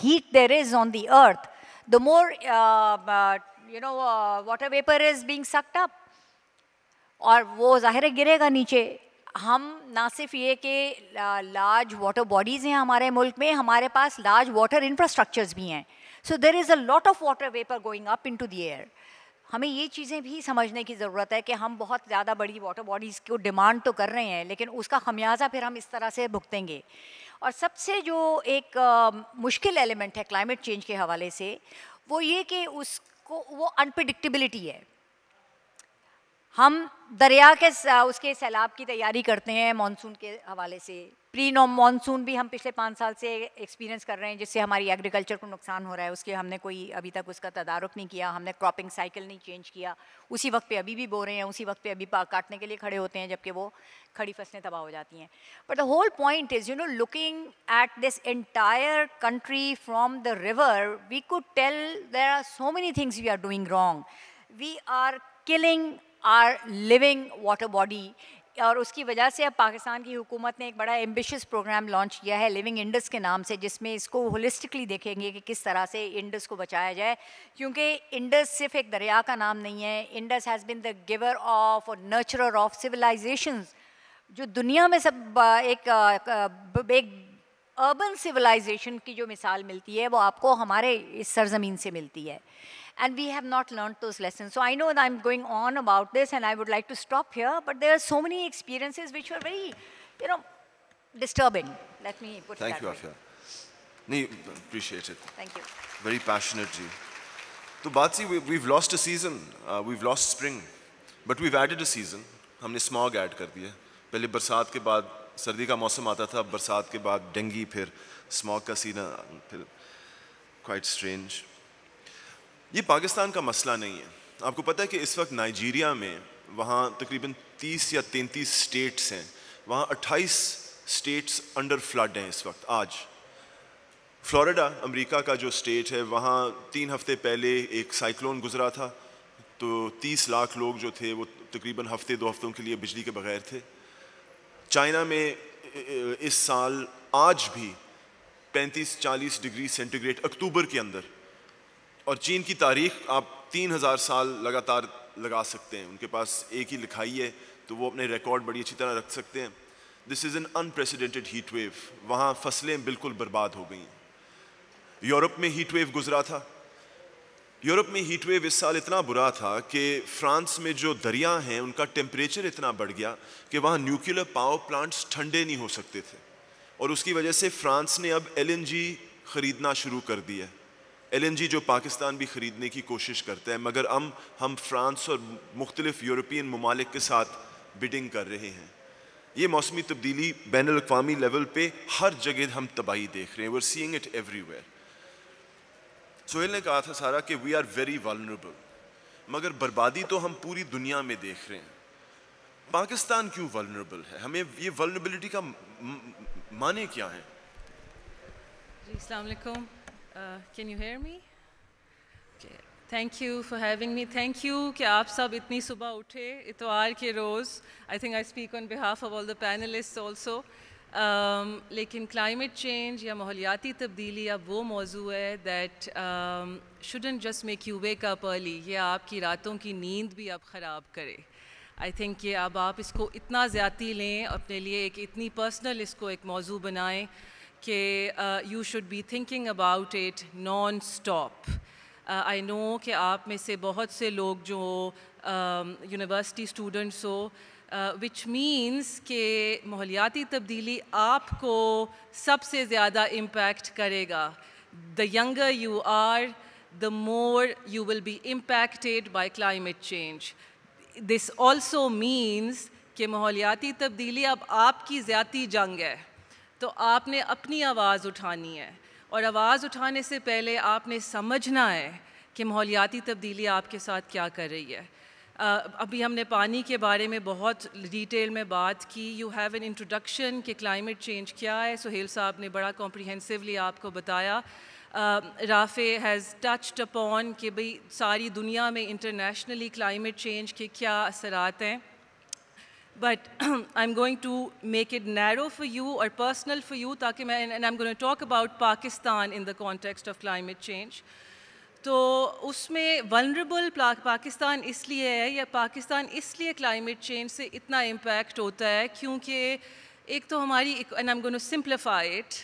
heat there is on the earth the more you know water vapour is being sucked up और वो ज़ाहिर गिरेगा नीचे हम ना सिर्फ ये कि लार्ज वाटर बॉडीज़ हैं हमारे मुल्क में हमारे पास लार्ज वाटर इंफ्रास्ट्रक्चर्स भी हैं so there is a lot of water vapour going up in the air हमें ये चीज़ें भी समझने की ज़रूरत है कि हम बहुत ज़्यादा बड़ी वाटर बॉडीज़ को डिमांड तो कर रहे हैं लेकिन उसका खमियाजा फिर हम इस तरह से भुगतेंगे और सबसे जो एक आ, मुश्किल एलिमेंट है क्लाइमेट चेंज के हवाले से वो ये कि उसको वो अनप्रडिक्टिबिलिटी है हम दरिया के उसके सैलाब की तैयारी करते हैं मानसून के हवाले से प्री नॉम मानसून भी हम पिछले पाँच साल से एक्सपीरियंस कर रहे हैं जिससे हमारी एग्रीकल्चर को नुकसान हो रहा है उसके हमने कोई अभी तक उसका तदारुक नहीं किया हमने क्रॉपिंग साइकिल नहीं चेंज किया उसी वक्त पे अभी भी बो रहे हैं उसी वक्त पे अभी काटने के लिए खड़े होते हैं जबकि वो खड़ी फसलें तबाह हो जाती हैं but the whole point is you know looking at this entire country from the river we could tell there are so many things we are doing wrong we are killing our living water body और उसकी वजह से अब पाकिस्तान की हुकूमत ने एक बड़ा एम्बिशियस प्रोग्राम लॉन्च किया है लिविंग इंडस के नाम से जिसमें इसको होलिस्टिकली देखेंगे कि किस तरह से इंडस को बचाया जाए क्योंकि इंडस सिर्फ एक दरिया का नाम नहीं है Indus has been the giver of और ऑफ सिविलाइजेशन जो दुनिया में सब एक एक अर्बन सिविलाइजेशन की जो मिसाल मिलती है वो आपको हमारे इस सरजमीन से मिलती है and we have not learned those lessons. So I know that I'm going on about this and I would like to stop here, but there are so many experiences which were very, you know, disturbing. Let me put Thank it that you, way. Afya. appreciate it. Thank you. Very passionately. So Batsi, we, have lost a season. Uh, we've lost spring. But we've added a season. हमने smog add कर दिया पहले बरसात के बाद सर्दी का मौसम आता था बरसात के बाद डेंगी फिर स्मॉग का सीना फिर क्वाइट स्ट्रेंज ये पाकिस्तान का मसला नहीं है आपको पता है कि इस वक्त नाइजीरिया में वहाँ तकरीबन 30 या 33 स्टेट्स हैं वहाँ 28 स्टेट्स अंडर फ्लड हैं इस वक्त आज फ्लोरिडा अमेरिका का जो स्टेट है वहाँ तीन हफ्ते पहले एक साइक्लोन गुजरा था तो 30 लाख लोग जो थे वो तकरीबन हफ्ते दो हफ्तों के लिए बिजली के बगैर थे चाइना में इस साल आज भी 35-40 डिग्री सेंटीग्रेड अक्टूबर के अंदर और चीन की तारीख आप तीन हज़ार साल लगातार लगा सकते हैं उनके पास एक ही लिखाई है तो वो अपने रिकॉर्ड बड़ी अच्छी तरह रख सकते हैं this is an unprecedented heat wave वहाँ फसलें बिल्कुल बर्बाद हो गई यूरोप में हीट वेव गुजरा था यूरोप में हीट वेव इस साल इतना बुरा था कि फ्रांस में जो दरिया हैं उनका टेम्परेचर इतना बढ़ गया कि वहाँ न्यूक्लियर पावर प्लांट्स ठंडे नहीं हो सकते थे और उसकी वजह से फ्रांस ने अब एलएनजी ख़रीदना शुरू कर दिया है एलएनजी जो पाकिस्तान भी ख़रीदने की कोशिश करता है मगर हम हम फ्रांस और मुख्तलिफ़ यूरोपियन ममालिक के साथ बिडिंग कर रहे हैं ये मौसमी तब्दीली बैन अवी लेवल पर हर जगह हम तबाही देख रहे हैं we're seeing it everywhere Sohail ने कहा था सारा कि वी आर वेरी वालनरेबल मगर बर्बादी तो हम पूरी दुनिया में देख रहे हैं पाकिस्तान क्यों वालबल है हमें ये वलनरेबिलिटी का माने क्या है जी can you hear me thank you for having me thank you कि आप सब इतनी सुबह उठे इतवार के रोज़ I think I speak on behalf of all the panelist also लेकिन क्लाइमेट चेंज या माहौलियाती तब्दीली अब वो मौजू है that shouldn't just make you wake up early ये आपकी रातों की नींद भी अब ख़राब करे आई थिंक ये अब आप इसको इतना ज़्यादा लें अपने लिए एक इतनी पर्सनल इसको एक मौजू बनाएँ कि you should be thinking about it non stop I know कि आप में से बहुत से लोग जो यूनिवर्सिटी um, स्टूडेंट्स हो विच मीन्स के माहौलियाती तब्दीली आपको सबसे ज़्यादा इम्पैक्ट करेगा the younger you are the more you will be impacted by climate change this also means के माहौलियाती तब्दीली अब आपकी ज़्यादा जंग है तो आपने अपनी आवाज़ उठानी है और आवाज़ उठाने से पहले आपने समझना है कि माहौलियाती तब्दीली आपके साथ क्या कर रही है अभी हमने पानी के बारे में बहुत डिटेल में बात की यू हैव एन इंट्रोडक्शन कि क्लाइमेट चेंज क्या है सुहेल साहब ने बड़ा कॉम्प्रिहेंसिवली आपको बताया राफे हैज़ टचड अपॉन कि भाई सारी दुनिया में इंटरनेशनली क्लाइमेट चेंज के क्या असरात हैं but *clears throat* I'm going to make it narrow for you or personal for you, and I'm going to talk about Pakistan in the context of climate change. तो उसमें vulnerable पाकिस्तान इसलिए है या पाकिस्तान इसलिए क्लाइमेट चेंज से इतना इम्पैक्ट होता है क्योंकि एक तो हमारी and I am going to simplify it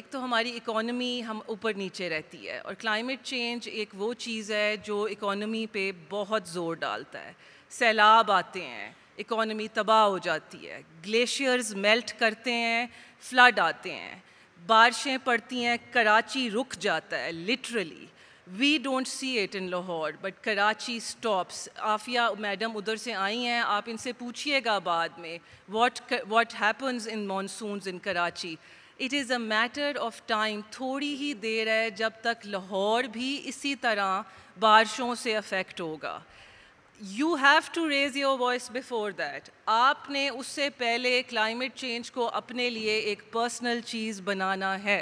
एक तो हमारी इकोनॉमी हम ऊपर नीचे रहती है और क्लाइमेट चेंज एक वो चीज़ है जो इकोनॉमी पे बहुत ज़ोर डालता है सैलाब आते हैं इकॉनमी तबाह हो जाती है ग्लेशियर्स मेल्ट करते हैं फ्लड आते हैं बारिशें पड़ती हैं कराची रुक जाता है literally we don't see it in Lahore but Karachi stops Afia madam उधर से आई हैं आप इनसे पूछिएगा बाद में what what happens in monsoon in Karachi it is a matter of time थोड़ी ही देर है जब तक लाहौर भी इसी तरह बारिशों से अफेक्ट होगा you have to raise your voice before that आपने उससे पहले क्लाइमेट चेंज को अपने लिए एक पर्सनल चीज़ बनाना है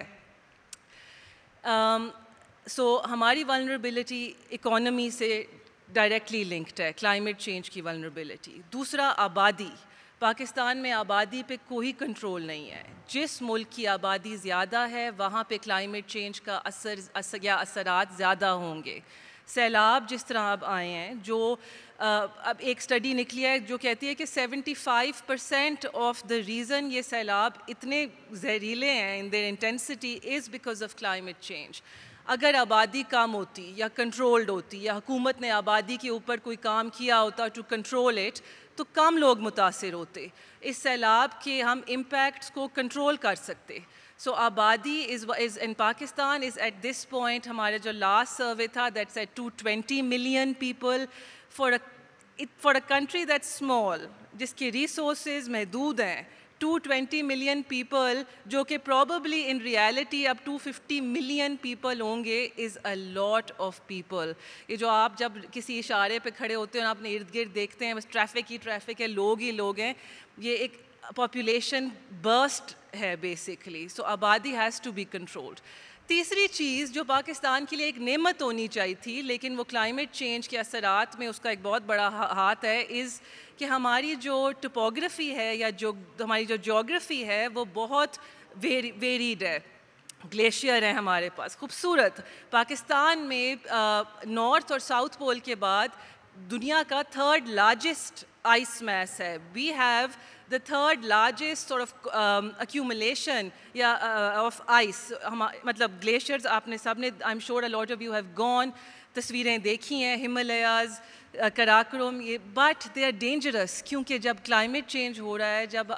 सो um, so, हमारी वनरेबिलिटी इकोनमी से डायरेक्टली लिंक्ड है क्लाइमेट चेंज की वनरेबिलिटी दूसरा आबादी पाकिस्तान में आबादी पे कोई कंट्रोल नहीं है जिस मुल्क की आबादी ज़्यादा है वहाँ पे क्लाइमेट चेंज का असर, असर या असरात ज़्यादा होंगे सैलाब जिस तरह अब आए हैं जो अब एक स्टडी निकली है जो कहती है कि 75 परसेंट ऑफ द रीज़न ये सैलाब इतने जहरीले हैं in their intensity is because of climate change अगर आबादी कम होती या कंट्रोल्ड होती या हुकूमत ने आबादी के ऊपर कोई काम किया होता टू कंट्रोल इट तो कम लोग मुतासर होते इस सैलाब के हम इम्पैक्ट्स को कंट्रोल कर सकते सो आबादी is is in Pakistan is at this point हमारा जो लास्ट सर्वे था that's at two twenty million people for it for a country that small जिसके रिसोर्स महदूद हैं टू ट्वेंटी मिलियन पीपल जो कि प्रॉबली इन रियलिटी अब टू फिफ्टी मिलियन पीपल होंगे is a lot of people ये जो आप जब किसी इशारे पे खड़े होते हैं और आपने इर्द गिर्द देखते हैं बस ट्रैफिक ही ट्रैफिक है लोग ही लोग हैं ये एक पॉपुलेशन बर्स्ट है बेसिकली सो आबादी हैज़ टू बी कंट्रोल्ड तीसरी चीज़ जो पाकिस्तान के लिए एक नेमत होनी चाहिए थी लेकिन वो क्लाइमेट चेंज के असरात में उसका एक बहुत बड़ा हाथ है इज़ कि हमारी जो टपोग्राफी है या जो हमारी जो जोग्राफ़ी है वो बहुत वेरी वेरीड है ग्लेशियर है हमारे पास खूबसूरत पाकिस्तान में नॉर्थ और साउथ पोल के बाद दुनिया का थर्ड लार्जेस्ट आइस मैस है we have the third largest sort of um, accumulation yeah, uh, of ice. मतलब glaciers आपने सबने I'm sure a lot of you have gone तस्वीरें देखी हैं हिमालयाज कराक्रम ये बट दे आर डेंजरस क्योंकि जब क्लाइमेट चेंज हो रहा है जब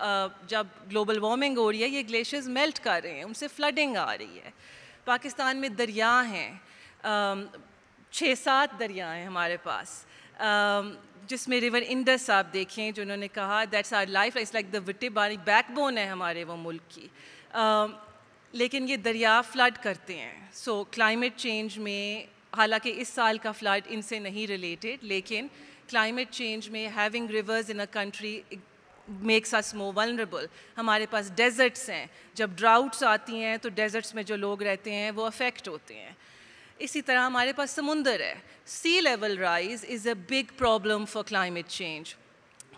जब ग्लोबल वार्मिंग हो रही है ये ग्लेशियर्स मेल्ट कर रहे हैं उनसे फ्लडिंग आ रही है पाकिस्तान में दरिया हैं छः सात दरिया हैं हमारे पास जिसमें रिवर इंदर साहब देखें जिन्होंने कहा that's our life is like the विटे बारी बैकबोन है हमारे वो मुल्क की लेकिन ये दरिया फ्लड करते हैं सो क्लाइमेट चेंज में हालांकि इस साल का फ्लड इनसे नहीं रिलेटेड लेकिन क्लाइमेट चेंज में having rivers in a country makes us more vulnerable हमारे पास डेजर्ट्स हैं जब ड्राउट्स आती हैं तो डेजर्ट्स में जो लोग रहते हैं वो अफेक्ट होते हैं इसी तरह हमारे पास समुंदर है sea level rise is a big problem for climate change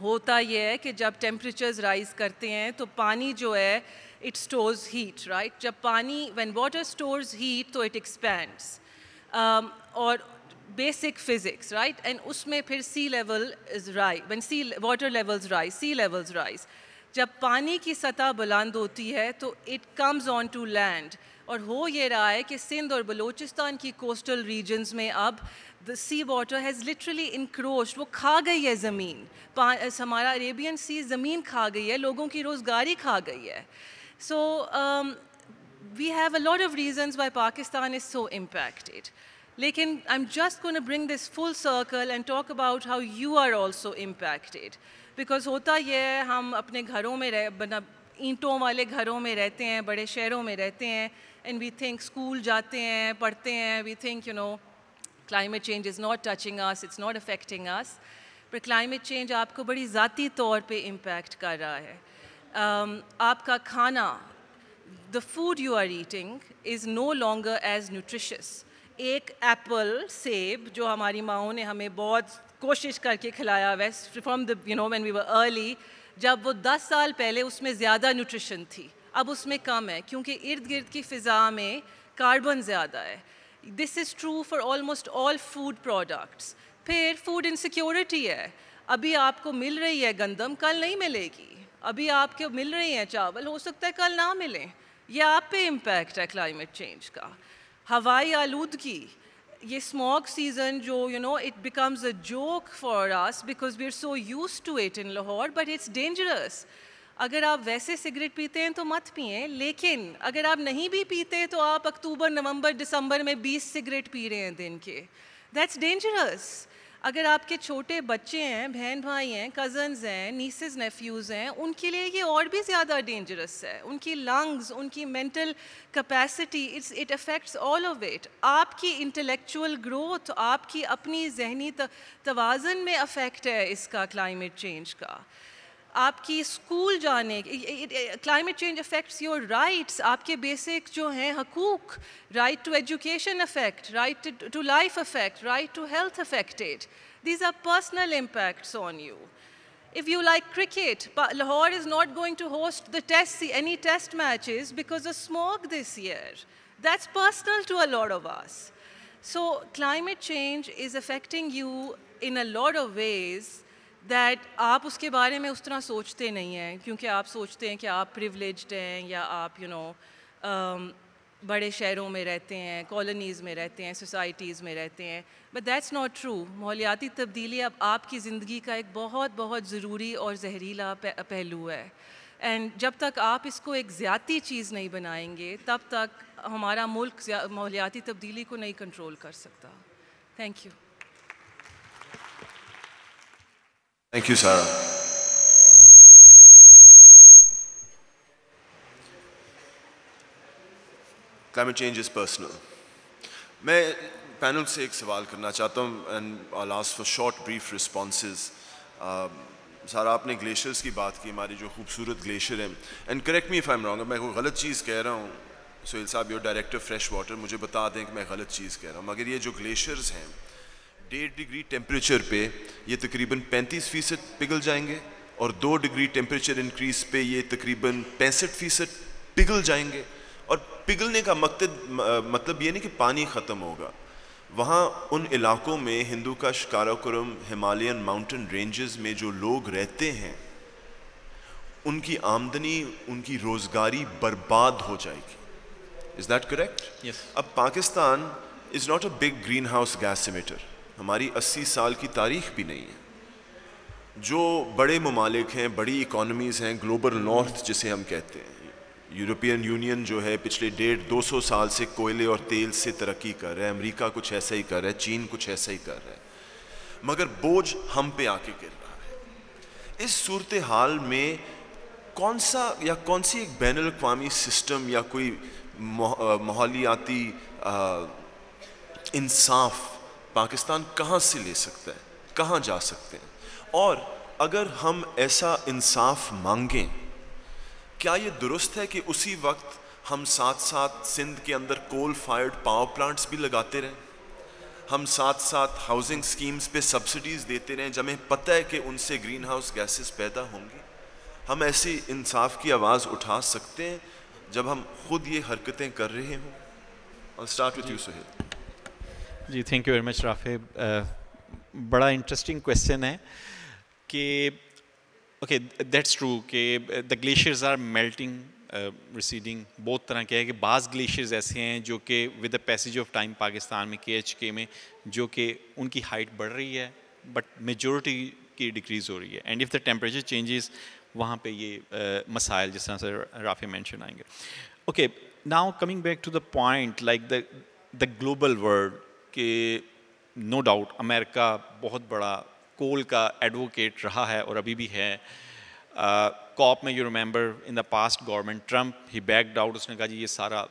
होता यह है कि जब टेम्परेचर्स राइज करते हैं तो पानी जो है इट स्टोर्स हीट राइट जब पानी व्हेन वाटर स्टोर्स हीट तो इट एक्सपैंड्स um, और बेसिक फिजिक्स राइट एंड उसमें फिर sea level is rise when sea water levels rise sea levels rise जब पानी की सतह बुलंद होती है तो it comes on to land और हो ये रहा है कि सिंध और बलूचिस्तान की कोस्टल रीजन्स में अब the sea water has literally encroach वो खा गई है ज़मीन हमारा अरेबियन सी ज़मीन खा गई है लोगों की रोज़गारी खा गई है so we have a lot of reasons why Pakistan is so impacted लेकिन I am just gonna bring this full circle and talk about how you are also impacted because होता यह है हम अपने घरों में रह बना ईंटों वाले घरों में रहते हैं बड़े शहरों में रहते हैं एंड वी थिंक स्कूल जाते हैं पढ़ते हैं we think you know climate change is not touching us it's not affecting us पर क्लाइमेट चेंज आपको बड़ी ज़ाती तौर पर इम्पैक्ट कर रहा है um, आपका खाना the food you are eating is no longer as nutritious एक एप्पल सेब जो हमारी माओ ने हमें बहुत कोशिश करके खिलाया west from the you know man we were early जब वो 10 साल पहले उसमें ज़्यादा न्यूट्रिशन थी अब उसमें कम है क्योंकि इर्द गिर्द की फ़िज़ा में कार्बन ज़्यादा है this is true for almost all food products फिर फूड इनसिक्योरिटी है अभी आपको मिल रही है गंदम कल नहीं मिलेगी अभी आपके मिल रही हैं चावल हो सकता है कल ना मिलें यह आप पे इम्पैक्ट है क्लाइमेट चेंज का हवाई आलूदगी ये स्मॉग सीज़न जो you know it becomes a joke for us because we are so used to it in Lahore but it's dangerous अगर आप वैसे सिगरेट पीते हैं तो मत पिए लेकिन अगर आप नहीं भी पीते तो आप अक्टूबर नवंबर दिसंबर में 20 सिगरेट पी रहे हैं दिन के दैट्स डेंजरस अगर आपके छोटे बच्चे हैं बहन भाई हैं कज़न्स हैं नीसेज नेफ्यूज़ हैं उनके लिए ये और भी ज़्यादा डेंजरस है उनकी लंग्स उनकी mental capacity it's it affects all of it आपकी इंटेलेक्चुअल ग्रोथ आपकी अपनी जहनी तवाजन में अफेक्ट है इसका क्लाइमेट चेंज का आपकी स्कूल जाने climate change affects your rights आपके बेसिक जो हैं हकूक right to education affect right to life affect right to health affected these are personal impacts on you. If you like cricket, Lahore is not going to host the test, any test matches because of smog this year. That's personal to a lot of us. So climate change is affecting you in a lot of ways that आप उसके बारे में उस तरह सोचते नहीं हैं क्योंकि आप सोचते हैं कि आप प्रिवलेज हैं या आप you you know know, um, बड़े शहरों में रहते हैं कॉलोनीज़ में रहते हैं सोसाइटीज़ में रहते हैं बट दैट्स नॉट ट्रू मालियाती तब्दीली अब आपकी ज़िंदगी का एक बहुत बहुत ज़रूरी और जहरीला पहलू है एंड जब तक आप इसको एक ज़्यादी चीज़ नहीं बनाएंगे तब तक हमारा मुल्क मालियाती तब्दीली को नहीं कंट्रोल कर सकता thank you Thank you, Sarah. Climate change is personal. मैं पैनल से एक सवाल करना चाहता हूँ and I last for short brief responses Sarah आपने ग्लेशियर्स की बात की हमारी जो खूबसूरत ग्लेशियर हैं and correct me if I am wrong मैं कोई गलत चीज़ कह रहा हूँ सोहेल साहब योर डायरेक्टर फ्रेश वाटर मुझे बता दें कि मैं गलत चीज़ कह रहा हूँ मगर ये जो ग्लेशियर्स हैं डेढ़ डिग्री टेम्परेचर पे ये तकरीबन 35 फ़ीसद पिघल जाएंगे और दो डिग्री टेम्परेचर इंक्रीज पे ये तकरीबन पैंसठ फ़ीसद पिघल जाएंगे और पिघलने का मकत मतलब ये नहीं कि पानी ख़त्म होगा वहाँ उन इलाकों में हिंदू का शिकाराकुरम हिमालयन माउंटेन रेंजेस में जो लोग रहते हैं उनकी आमदनी उनकी रोज़गारी बर्बाद हो जाएगी इज़ दैट करेक्ट अब Pakistan is not a big green house gas emitter हमारी अस्सी साल की तारीख भी नहीं है जो बड़े ममालिक हैं बड़ी इकॉनमीज़ हैं ग्लोबल नॉर्थ जिसे हम कहते हैं यूरोपियन यूनियन जो है पिछले डेढ़ दो सौ साल से कोयले और तेल से तरक्की कर रहा है अमेरिका कुछ ऐसा ही कर रहा है चीन कुछ ऐसा ही कर रहा है मगर बोझ हम पे आके गिर रहा है इस सूरत हाल में कौन सा या कौन सी एक बैन अवी सिस्टम या कोई माहौलियाती इंसाफ पाकिस्तान कहाँ से ले सकता है कहाँ जा सकते हैं और अगर हम ऐसा इंसाफ मांगें क्या ये दुरुस्त है कि उसी वक्त हम साथ साथ सिंध के अंदर कोल फायर्ड पावर प्लांट्स भी लगाते रहें हम साथ साथ हाउसिंग स्कीम्स पे सब्सिडीज़ देते रहें जब हमें पता है कि उनसे ग्रीन हाउस गैसेस पैदा होंगी हम ऐसी इंसाफ की आवाज़ उठा सकते हैं जब हम खुद ये हरकतें कर रहे हों और start with you Suhail ji thank you very much राफेब बड़ा इंटरेस्टिंग क्वेश्चन है कि ओके दैट्स ट्रू कि the glaciers are melting receding बहुत तरह के हैं कि बाज़ ग्लेशियर्स ऐसे हैं जो कि with the passage of time Pakistan में के एच के में जो कि उनकी हाइट बढ़ रही है बट मेजोरिटी की डिक्रीज़ हो रही है and if the temperature changes वहाँ पे ये uh, मसाइल जिस तरह से राफे मेंशन आएंगे okay now coming back to the point like the the global world कि नो डाउट अमेरिका बहुत बड़ा कोल का एडवोकेट रहा है और अभी भी है कॉप में you remember in the past government Trump he backed out उसने कहा जी ये सारा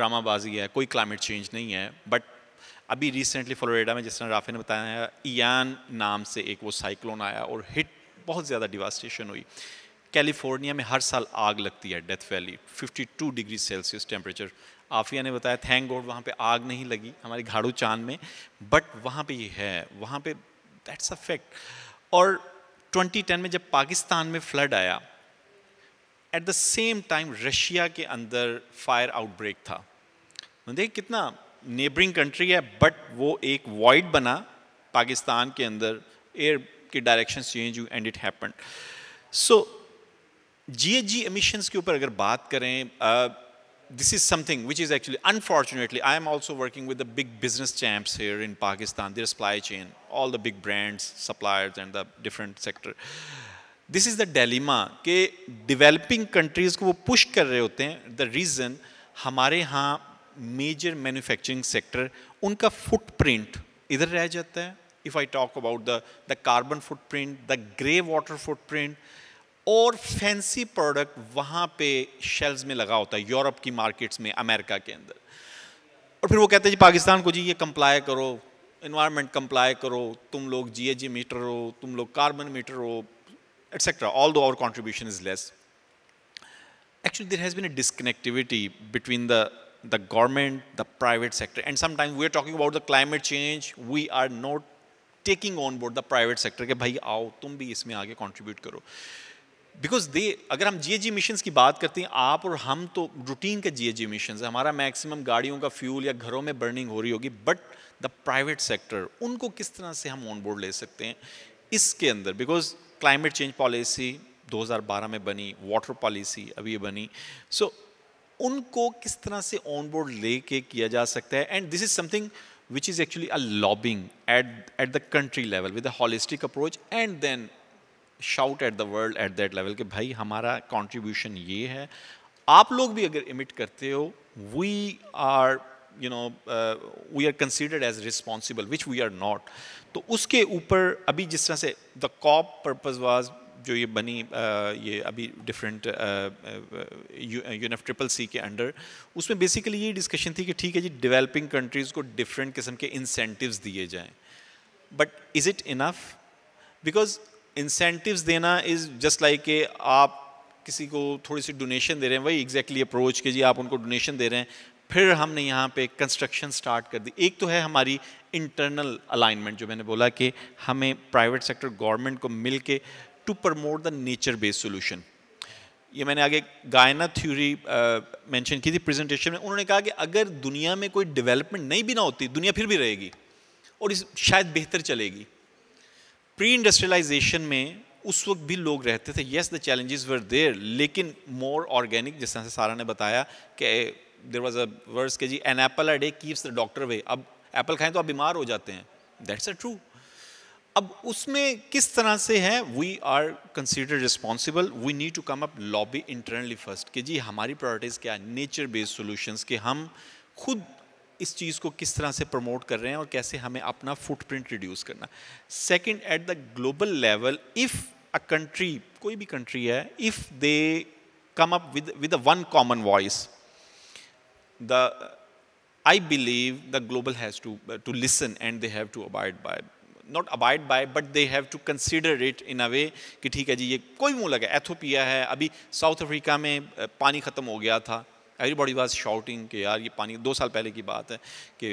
ड्रामाबाजी है कोई क्लाइमेट चेंज नहीं है बट अभी रिसेंटली फ्लोरिडा में जिस तरह राफे ने बताया है ईयान नाम से एक वो साइक्लोन आया और हिट बहुत ज़्यादा डिवास्टेशन हुई कैलिफोर्निया में हर साल आग लगती है Death Valley 52 degree Celsius temperature Afia ने बताया थैंक गॉड वहाँ पे आग नहीं लगी हमारी घाड़ू चांद में बट वहाँ पे ये है वहाँ पे दैट्स अ फैक्ट और 2010 में जब पाकिस्तान में फ्लड आया at the same time Russia के अंदर फायर आउटब्रेक था देखिए कितना नेबरिंग कंट्री है बट वो एक वॉइड बना पाकिस्तान के अंदर एयर के डायरेक्शन चेंज हुई and it happen so G H G के ऊपर अगर बात करें this is something which is actually, unfortunately, I am also working with the big business champs here in Pakistan, their supply chain, all the big brands, suppliers, and the different sector. This is the dilemma that developing countries who are pushing the reason our major manufacturing sector, unka footprint is here. If I talk about the carbon footprint, the grey water footprint, और fancy product वहाँ पे shells में लगा होता है Europe की markets में America के अंदर और फिर वो कहते हैं जी पाकिस्तान को जी ये कंप्लाई करो इन्वायरमेंट कंप्लाई करो तुम लोग जी एच मीटर हो तुम लोग कार्बन मीटर हो etcetera all though our contribution is less actually there has been a disconnectivity between the the government the private sector and समाइम we are talking about the climate change we are not taking on board the private sector के भाई आओ तुम भी इसमें आगे contribute करो because they अगर हम जी मिशन की बात करते हैं आप और हम तो रूटीन का जी जी मिशन है हमारा मैक्सिमम गाड़ियों का फ्यूल या घरों में बर्निंग हो रही होगी बट द प्राइवेट सेक्टर उनको किस तरह से हम ऑन बोर्ड ले सकते हैं इसके अंदर बिकॉज क्लाइमेट चेंज पॉलिसी 2012 में बनी वाटर पॉलिसी अभी ये बनी सो so, उनको किस तरह से ऑन बोर्ड ले के किया जा सकता है and this is something which is actually a lobbying at at the country level with a holistic approach and then shout at the world at that level कि भाई हमारा कॉन्ट्रीब्यूशन ये है आप लोग भी अगर इमिट करते हो we are you know we are considered as responsible which we are not तो उसके ऊपर अभी जिस तरह से द कॉप पर्पज वाज जो ये बनी uh, ये अभी डिफरेंट यूनफ ट्रिपल सी के अंडर उसमें बेसिकली ये डिस्कशन थी कि ठीक है जी डेवलपिंग कंट्रीज़ को डिफरेंट किस्म के इंसेंटिव्स दिए जाएं but is it enough because incentives देना इज़ जस्ट लाइक के आप किसी को थोड़ी सी डोनेशन दे रहे हैं वही एग्जैक्टली अप्रोच के जी आप उनको डोनेशन दे रहे हैं फिर हमने यहाँ पे कंस्ट्रक्शन स्टार्ट कर दी एक तो है हमारी इंटरनल अलाइनमेंट जो मैंने बोला कि हमें प्राइवेट सेक्टर गवर्नमेंट को मिल के to promote the nature based solution ये मैंने आगे गायना थ्योरी मेंशन की थी प्रेजेंटेशन में उन्होंने कहा कि अगर दुनिया में कोई डेवलपमेंट नहीं भी ना होती दुनिया फिर भी रहेगी और इस शायद बेहतर चलेगी प्री इंडस्ट्रियलाइजेशन में उस वक्त भी लोग रहते थे yes the challenges were there लेकिन मोर ऑर्गेनिक जिस तरह से सारा ने बताया कि देर वॉज अ वर्स के जी an apple a day keeps the doctor away अब एप्पल खाएं तो आप बीमार हो जाते हैं दैट्स अ ट्रू अब उसमें किस तरह से है we are consider responsible we need to come up lobby internally first कि जी हमारी प्रायोरिटीज़ क्या है नेचर बेस्ड सोल्यूशंस के हम खुद इस चीज़ को किस तरह से प्रमोट कर रहे हैं और कैसे हमें अपना फुटप्रिंट रिड्यूस करना second at the global level if a country कोई भी कंट्री है if they come up with with a one common voice the I believe the global has to to listen and they have to abide by not abide by but they have to consider it in a way कि ठीक है जी ये कोई मुँह है Ethiopia है अभी south Africa में uh, पानी ख़त्म हो गया था एवरीबॉडी वाज शाउटिंग कि यार ये पानी दो साल पहले की बात है कि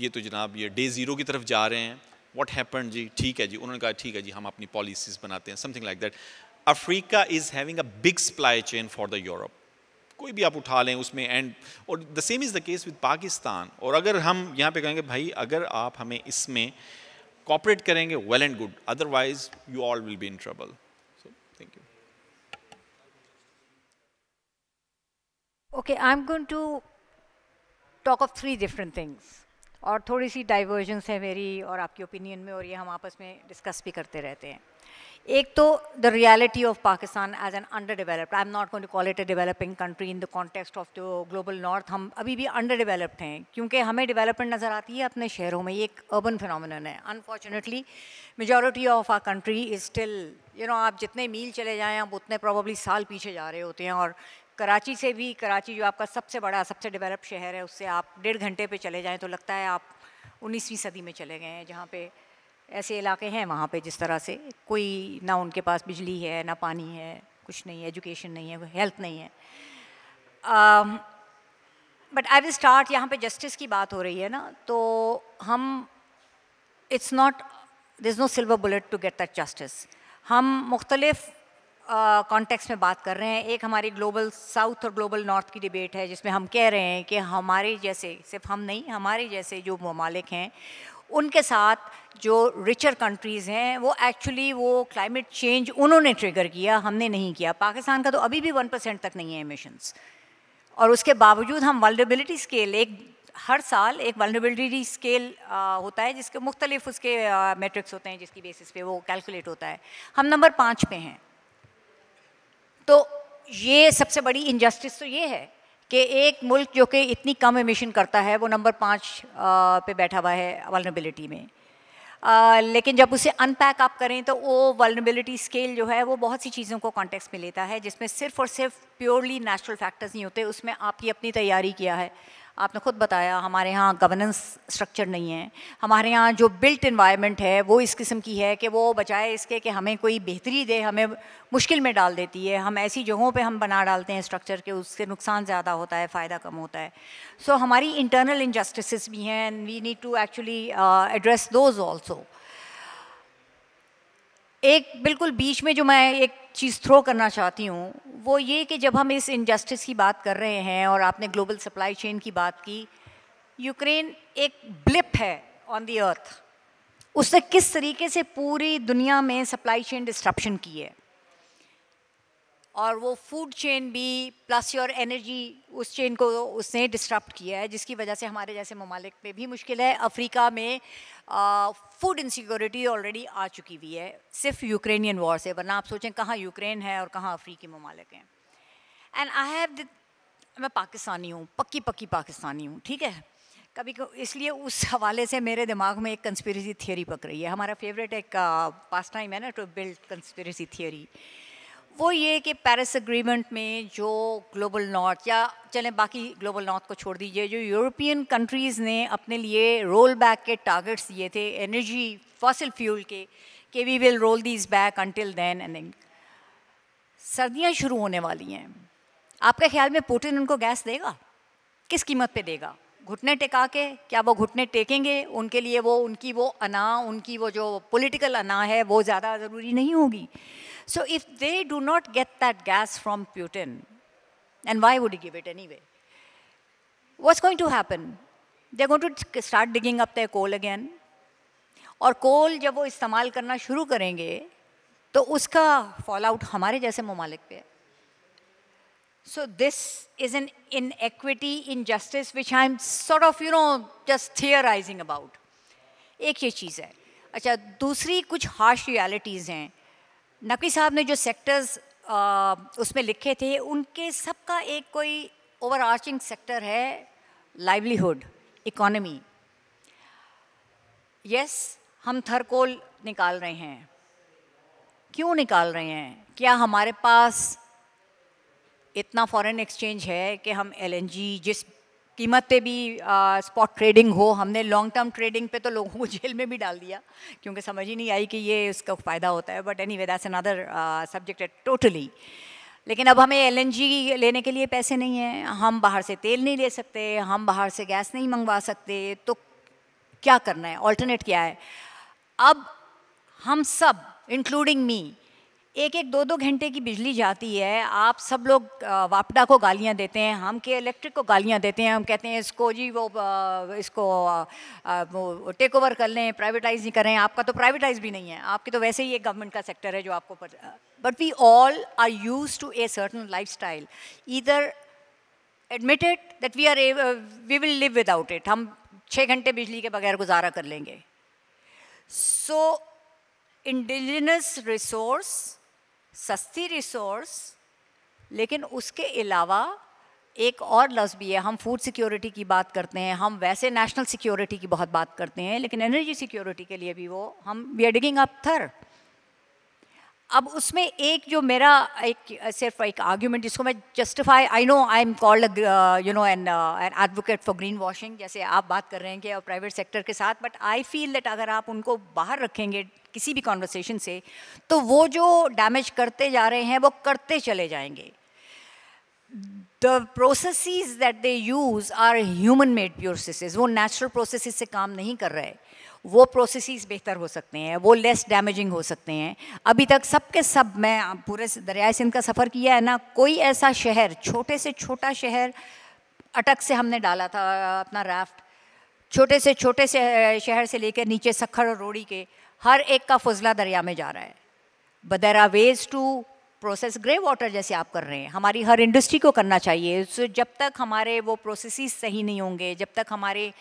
ये तो जनाब ये डे ज़ीरो की तरफ जा रहे हैं व्हाट हैपन जी ठीक है जी उन्होंने कहा ठीक है जी हम अपनी पॉलिसीज बनाते हैं something like that Africa is having a big supply chain for the Europe कोई भी आप उठा लें उसमें एंड और the same is the case with Pakistan और अगर हम यहाँ पे कहेंगे भाई अगर आप हमें इसमें कॉपरेट करेंगे well and good otherwise you all will be in trouble okay I am going to talk of three different things और थोड़ी सी डाइवर्जेंस है मेरी और आपकी ओपिनियन में और ये हम आपस में डिस्कस भी करते रहते हैं एक तो the reality of Pakistan as an underdeveloped I am not going to call it a developing country in the context of the global north हम अभी भी अंडर डेवलप्ड हैं क्योंकि हमें डेवलपमेंट नज़र आती है अपने शहरों में ये एक अर्बन फिनमिन है unfortunately majority of our country is still you know आप जितने मील चले जाएँ आप उतने प्रॉबली साल पीछे जा रहे होते हैं और कराची से भी कराची जो आपका सबसे बड़ा सबसे डेवलप शहर है उससे आप डेढ़ घंटे पे चले जाएं तो लगता है आप उन्नीसवीं सदी में चले गए हैं जहाँ पे ऐसे इलाके हैं वहाँ पे जिस तरह से कोई ना उनके पास बिजली है ना पानी है कुछ नहीं है एजुकेशन नहीं है हेल्थ नहीं है बट आई विल स्टार्ट यहाँ पे जस्टिस की बात हो रही है ना तो हम it's not though no silver bullet to get that justice हम मुख्तलिफ़ कॉन्टेक्स्ट uh, में बात कर रहे हैं एक हमारी ग्लोबल साउथ और ग्लोबल नॉर्थ की डिबेट है जिसमें हम कह रहे हैं कि हमारे जैसे सिर्फ हम नहीं हमारे जैसे जो ममालिक हैं उनके साथ जो रिचर कंट्रीज़ हैं वो एक्चुअली वो क्लाइमेट चेंज उन्होंने ट्रिगर किया हमने नहीं किया पाकिस्तान का तो अभी भी वन परसेंट तक नहीं है एमिशन्स और उसके बावजूद हम वर्ल्डेबिलिटी स्केल एक हर साल एक वनरेबिलिटी स्केल होता है जिसके मुख्तलिफ उसके मेट्रिक्स होते हैं जिसकी बेसिस पे वो कैलकुलेट होता है हम नंबर पाँच पे हैं तो ये सबसे बड़ी इनजस्टिस तो ये है कि एक मुल्क जो कि इतनी कम एमिशन करता है वो नंबर पाँच पे बैठा हुआ है वालनबिलिटी में आ, लेकिन जब उसे अनपैक आप करें तो वो वालनबिलिटी स्केल जो है वो बहुत सी चीज़ों को कॉन्टेक्स में लेता है जिसमें सिर्फ और सिर्फ प्योरली नेचुरल फैक्टर्स नहीं होते उसमें आपकी अपनी तैयारी किया है आपने खुद बताया हमारे यहाँ गवर्नेंस स्ट्रक्चर नहीं है हमारे यहाँ जो बिल्ट इन्वायरमेंट है वो इस किस्म की है कि वो बचाए इसके कि हमें कोई बेहतरी दे हमें मुश्किल में डाल देती है हम ऐसी जगहों पे हम बना डालते हैं स्ट्रक्चर के उससे नुकसान ज़्यादा होता है फ़ायदा कम होता है सो so, हमारी इंटरनल इनजस्टिस भी हैं we need to actually address those also एक बिल्कुल बीच में जो मैं एक चीज़ थ्रो करना चाहती हूँ वो ये कि जब हम इस इनजस्टिस की बात कर रहे हैं और आपने ग्लोबल सप्लाई चेन की बात की यूक्रेन एक ब्लिप है ऑन दी अर्थ उसने किस तरीके से पूरी दुनिया में सप्लाई चेन डिस्ट्रप्शन की है और वो फूड चेन भी प्लस योर एनर्जी उस चेन को उसने डिस्टर्ब किया है जिसकी वजह से हमारे जैसे ममालिक भी मुश्किल है अफ्रीका में फूड uh, इनसिक्योरिटी ऑलरेडी आ चुकी हुई है सिर्फ यूक्रेनियन वॉर से वरना आप सोचें कहाँ यूक्रेन है और कहाँ अफ्रीकी ममालिक हैं एंड आई हैव मैं पाकिस्तानी हूँ पक्की पक्की पाकिस्तानी हूँ ठीक है कभी इसलिए उस *laughs* हवाले से मेरे दिमाग में एक कंस्पिरेसी थियोरी पक रही है हमारा फेवरेट एक पास टाइम है ना टू बिल्ड कंस्पिरेसी थियोरी वो ये कि पेरिस अग्रीमेंट में जो ग्लोबल नॉर्थ या चलें बाकी ग्लोबल नॉर्थ को छोड़ दीजिए जो यूरोपियन कंट्रीज़ ने अपने लिए रोल बैक के टारगेट्स दिए थे एनर्जी फॉसिल फ्यूल के कि we will roll these back until then and सर्दियाँ शुरू होने वाली हैं आपके ख्याल में पुटिन उनको गैस देगा किस कीमत पे देगा घुटने टेका के क्या वो घुटने टेकेंगे उनके लिए वो उनकी वो अना उनकी वो जो पॉलिटिकल अना है वो ज़्यादा ज़रूरी नहीं होगी So if they do not get that gas from Putin, and why would he give it anyway? What's going to happen? They're going to start digging up their coal again. और कोल जब वो इस्तेमाल करना शुरू करेंगे तो उसका फॉल आउट हमारे जैसे ममालिक पे है so this is an inequity injustice which I am sort of you know just theorizing about एक ये चीज़ है अच्छा दूसरी कुछ हार्श रियलिटीज़ हैं नकवी साहब ने जो सेक्टर्स उसमें लिखे थे उनके सबका एक कोई आर्चिंग सेक्टर है लाइवलीहुड इकोनमी यस हम थरकोल निकाल रहे हैं क्यों निकाल रहे हैं क्या हमारे पास इतना फॉरेन एक्सचेंज है कि हम एलएनजी जिस कीमत पे भी स्पॉट ट्रेडिंग हो हमने लॉन्ग टर्म ट्रेडिंग पे तो लोगों को *laughs* जेल में भी डाल दिया क्योंकि समझ ही नहीं आई कि ये उसका फ़ायदा होता है but any way that's another subject है टोटली लेकिन अब हमें एल लेने के लिए पैसे नहीं हैं हम बाहर से तेल नहीं ले सकते हम बाहर से गैस नहीं मंगवा सकते तो क्या करना है ऑल्टरनेट क्या है अब हम सब इंक्लूडिंग मी एक एक दो दो घंटे की बिजली जाती है आप सब लोग वापडा को गालियां देते हैं हम के इलेक्ट्रिक को गालियां देते हैं हम कहते हैं इसको जी वो इसको वो टेक ओवर कर लें प्राइवेटाइज नहीं करें आपका तो प्राइवेटाइज भी नहीं है आपकी तो वैसे ही एक गवर्नमेंट का सेक्टर है जो आपको but we all are used to a certain lifestyle either admitted that we are we will live without it हम छः घंटे बिजली के बगैर गुजारा कर लेंगे सो इंडिजिनस रिसोर्स सस्ती रिसोर्स लेकिन उसके अलावा एक और लफ्ज़ भी है हम फूड सिक्योरिटी की बात करते हैं हम वैसे नेशनल सिक्योरिटी की बहुत बात करते हैं लेकिन एनर्जी सिक्योरिटी के लिए भी वो हम वी आर डिगिंग अप थर अब उसमें एक जो मेरा एक सिर्फ एक आर्ग्यूमेंट जिसको मैं justify I know I am called you know an an advocate for green washing जैसे आप बात कर रहे हैं कि प्राइवेट सेक्टर के साथ बट आई फील दैट अगर आप उनको बाहर रखेंगे किसी भी कॉन्वर्सेशन से तो वो जो डैमेज करते जा रहे हैं वो करते चले जाएंगे the process that they use are human made process वो नेचुरल प्रोसेस से काम नहीं कर रहे वो प्रोसेस बेहतर हो सकते हैं वो लेस डैमेजिंग हो सकते हैं अभी तक सब के सब मैं पूरे दरियाए सिंध का सफ़र किया है ना कोई ऐसा शहर छोटे से छोटा शहर अटक से हमने डाला था अपना राफ्ट छोटे से छोटे से शहर से लेकर नीचे सखर और रोड़ी के हर एक का फजला दरिया में जा रहा है बदरा are ways to process grey water जैसे आप कर रहे हैं हमारी हर इंडस्ट्री को करना चाहिए सो जब तक हमारे वो प्रोसेस सही नहीं होंगे जब तक हमारे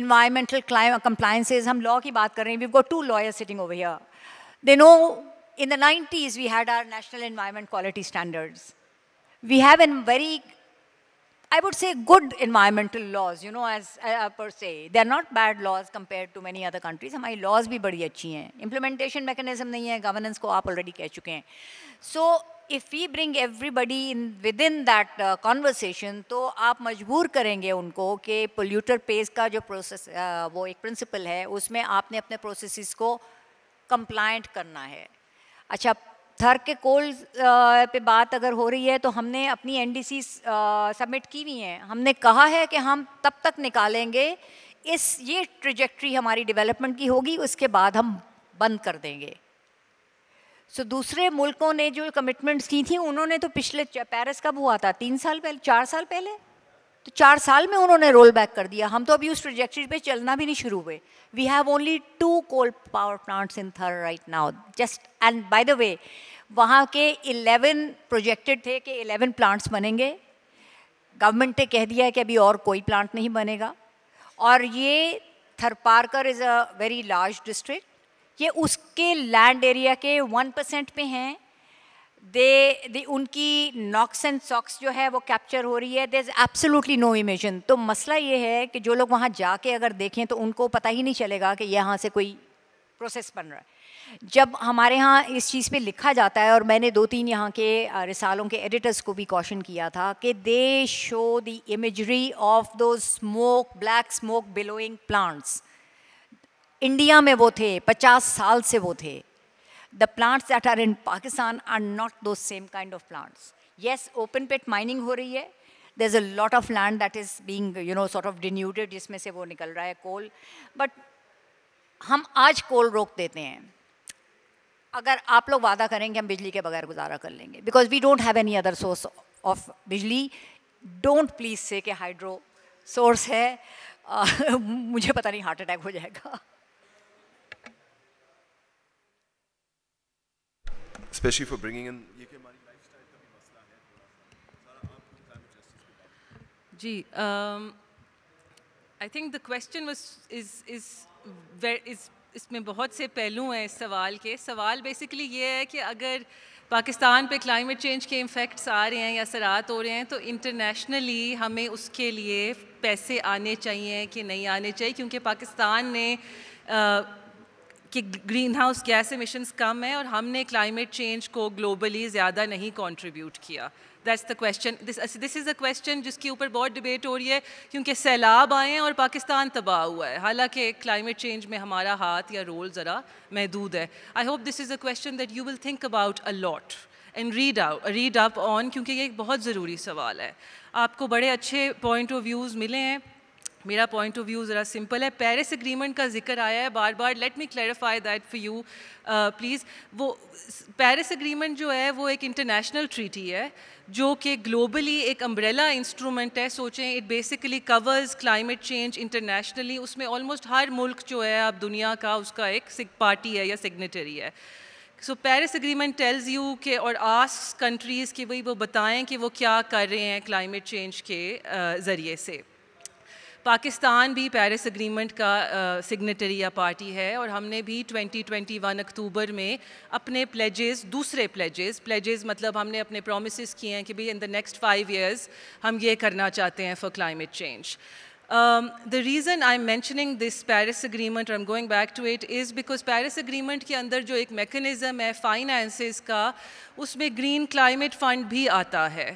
इन्वायरमेंटल कंप्लाइंसेज हम लॉ की बात कर रहे हैं we go to lawyer sitting over here they know in the nineties we had our national environment quality standards we have an very I would say good environmental laws, you know, as uh, per se. They are not bad laws compared to many other countries. Our laws are also very good. Implementation mechanism is not Governance You have already said चुके So if we bring everybody in within that uh, conversation, then you will be forced to करेंगे उनको कि polluter pays का जो process uh, वो एक principle है, उसमें आपने अपने processes को compliant करना है. अच्छा थर के कोल पे बात अगर हो रही है तो हमने अपनी एनडीसी सबमिट की हुई हैं हमने कहा है कि हम तब तक निकालेंगे इस ये ट्रिजेक्ट्री हमारी डेवलपमेंट की होगी उसके बाद हम बंद कर देंगे सो so, दूसरे मुल्कों ने जो कमिटमेंट्स की थी उन्होंने तो पिछले पेरिस कब हुआ था तीन साल पहले चार साल पहले तो चार साल में उन्होंने रोल बैक कर दिया हम तो अभी उस प्रोजेक्ट पे चलना भी नहीं शुरू हुए we have only two coal power plants in Thar right now just and by the way वहाँ के 11 प्रोजेक्टेड थे कि 11 प्लांट्स बनेंगे गवर्नमेंट ने कह दिया है कि अभी और कोई प्लांट नहीं बनेगा और ये Tharparkar is a very large district ये उसके लैंड एरिया के वन परसेंट पे हैं दे उनकी नॉक्स एंड सॉक्स जो है वो कैप्चर हो रही है there is absolutely no imagination तो मसला ये है कि जो लोग वहाँ जाके अगर देखें तो उनको पता ही नहीं चलेगा कि यहाँ से कोई प्रोसेस बन रहा है जब हमारे यहाँ इस चीज़ पे लिखा जाता है और मैंने दो तीन यहाँ के रिसालों के एडिटर्स को भी कॉशन किया था कि they show the imagery of those smoke black smoke billowing plants India में वो थे पचास साल से वो थे the plants that are in Pakistan are not those same kind of plants. Yes, open pit mining ho rahi hai. There's a lot of land that is being, you know, sort of denuded jisme se wo nikal raha hai coal. But hum aaj coal rok dete hain. अगर आप लोग वादा करेंगे हम बिजली के बगैर गुजारा कर लेंगे. Because we don't have any other source of बिजली. Don't please say कि हाइड्रो सोर्स है. मुझे पता नहीं हार्ट अटैक हो जाएगा. especially for bringing in ये um, I think the question was is is where is इसमें बहुत से पहलू हैं इस सवाल के सवाल बेसिकली ये है कि अगर पाकिस्तान पे क्लाइमेट चेंज के इम्फेक्ट्स आ रहे हैं या असरात हो रहे हैं तो इंटरनेशनली हमें उसके लिए पैसे आने चाहिए कि नहीं आने चाहिए क्योंकि पाकिस्तान ने आ, uh, कि ग्रीन हाउस गैस एमिशंस कम है और हमने क्लाइमेट चेंज को ग्लोबली ज़्यादा नहीं कंट्रीब्यूट किया that's the question this this is a question जिसके ऊपर बहुत डिबेट हो रही है क्योंकि सैलाब आए हैं और पाकिस्तान तबाह हुआ है हालांकि क्लाइमेट चेंज में हमारा हाथ या रोल ज़रा महदूद है I hope this is a question that you will think about a lot and read out read up on क्योंकि ये एक बहुत ज़रूरी सवाल है आपको बड़े अच्छे पॉइंट ऑफ व्यूज़ मिले हैं मेरा पॉइंट ऑफ व्यू ज़रा सिंपल है पेरिस एग्रीमेंट का जिक्र आया है बार बार let me clarify that for you please वो पेरिस एग्रीमेंट जो है वो एक इंटरनेशनल ट्रीटी है जो कि ग्लोबली एक अम्ब्रेला इंस्ट्रूमेंट है सोचें it basically covers climate change internationally उसमें ऑलमोस्ट हर मुल्क जो है अब दुनिया का उसका एक पार्टी है या सिग्नेटरी है so Paris agreement tells you के और आस कंट्रीज़ के भाई वो बताएं कि वो क्या कर रहे हैं क्लाइमेट चेंज के uh, ज़रिए से पाकिस्तान भी पेरिस अग्रीमेंट का सिग्नेटरी या पार्टी है और हमने भी 2021 अक्टूबर में अपने प्लेजेस दूसरे प्लेजेस प्लेजेस मतलब हमने अपने प्रोमिस किए हैं कि भाई in the next five years हम ये करना चाहते हैं for climate change Um, the reason I'm mentioning this Paris Agreement, or I'm going back to it, is because Paris Agreement के अंदर जो एक mechanism है finances का उसमें Green Climate Fund भी आता है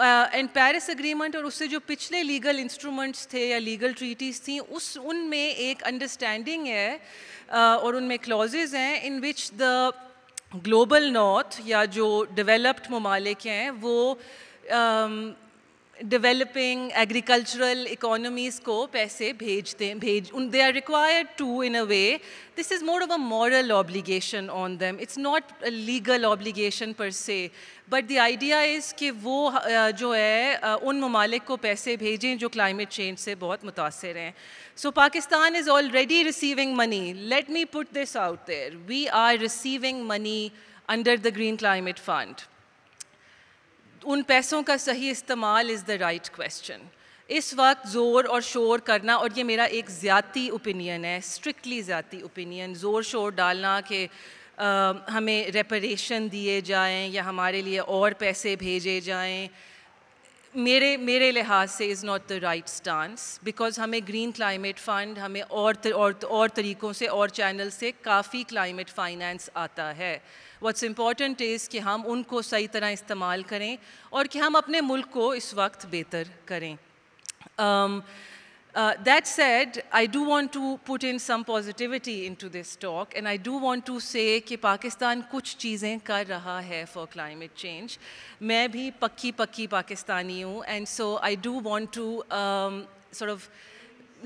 एंड पेरिस अग्रीमेंट और उससे जो पिछले लीगल इंस्ट्रूमेंट्स थे या लीगल ट्रीटीज़ थी उस उनमें एक अंडरस्टैंडिंग है uh, और उनमें क्लॉजेज हैं in which the global north या जो डेवलप्ड ममालिक हैं वो um, developing agricultural economies scope paise bhejte they are required to in a way this is more of a moral obligation on them it's not a legal obligation per se but the idea is ki wo uh, jo hai uh, un mamalik ko paise bhejein jo climate change se bahut mutasir hain so pakistan is already receiving money let me put this out there we are receiving money under the green climate fund उन पैसों का सही इस्तेमाल is the right question इस वक्त ज़ोर और शोर करना और ये मेरा एक ज़्याती ओपिनियन है स्ट्रिक्टली ज़्याती ओपिनियन ज़ोर शोर डालना कि हमें रेपरेशन दिए जाएं या हमारे लिए और पैसे भेजे जाएं मेरे मेरे लिहाज से is not the right stance because हमें ग्रीन क्लाइमेट फंड हमें और तर, और, और तरीक़ों से और चैनल से काफ़ी क्लाइमेट फाइनेंस आता है व्हाट्स इम्पॉर्टेंट इज़ कि हम उनको सही तरह इस्तेमाल करें और कि हम अपने मुल्क को इस वक्त बेहतर करें um, Uh, that said, I do want to put in some positivity into this talk, and I do want to say कि पाकिस्तान कुछ चीज़ें कर रहा है for climate change. मैं भी पक्की पक्की पाकिस्तानी हूँ, and so I do want to um, sort of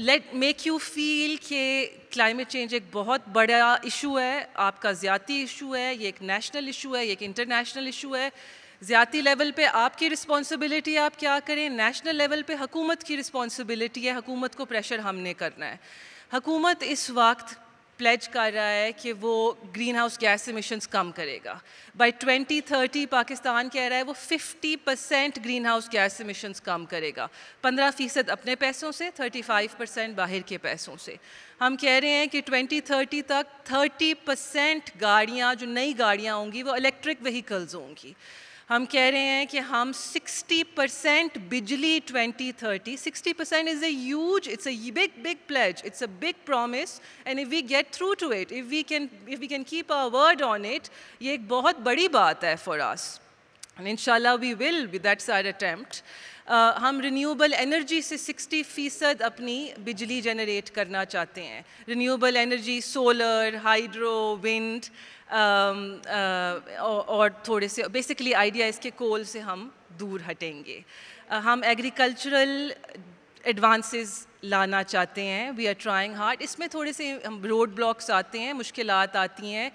let make you feel कि क्लाइमेट चेंज एक बहुत बड़ा इशू है आपका ज्यादा इशू है ये एक नेशनल इशू है ये एक इंटरनेशनल इशू है ज़्याती लेवल पे आपकी रिस्पॉन्सिबिलिटी आप क्या करें नेशनल लेवल पे हकूमत की रिस्पॉन्सिबिलिटी है हकूमत को प्रेशर हमने करना है हकूमत इस वक्त प्लेज कर रहा है कि वो ग्रीन हाउस गैस इमिशंस कम करेगा बाय 2030 पाकिस्तान कह रहा है वो 50 percent green house gas emissions कम करेगा 15 फीसद अपने पैसों से 35 परसेंट बाहर के पैसों से हम कह रहे हैं कि 2030 तक 30 परसेंट गाड़ियाँ जो नई गाड़ियाँ होंगी वो इलेक्ट्रिक व्हीकल्स होंगी हम कह रहे हैं कि हम 60 परसेंट बिजली 2030 60 percent is a huge it's a big big pledge it's a big promise and if we get through to it if we can if we can keep our word on it ये एक बहुत बड़ी बात है for us इन शाला we will that's our attempt हम renewable energy से 60 फीसद अपनी बिजली जनरेट करना चाहते हैं renewable energy solar hydro wind और um, uh, थोड़े से बेसिकली आइडिया इसके कोल से हम दूर हटेंगे uh, हम एग्रीकल्चरल एडवांसेस लाना चाहते हैं वी आर ट्राइंग हार्ड इसमें थोड़े से हम रोड ब्लॉक्स आते हैं मुश्किल आती हैं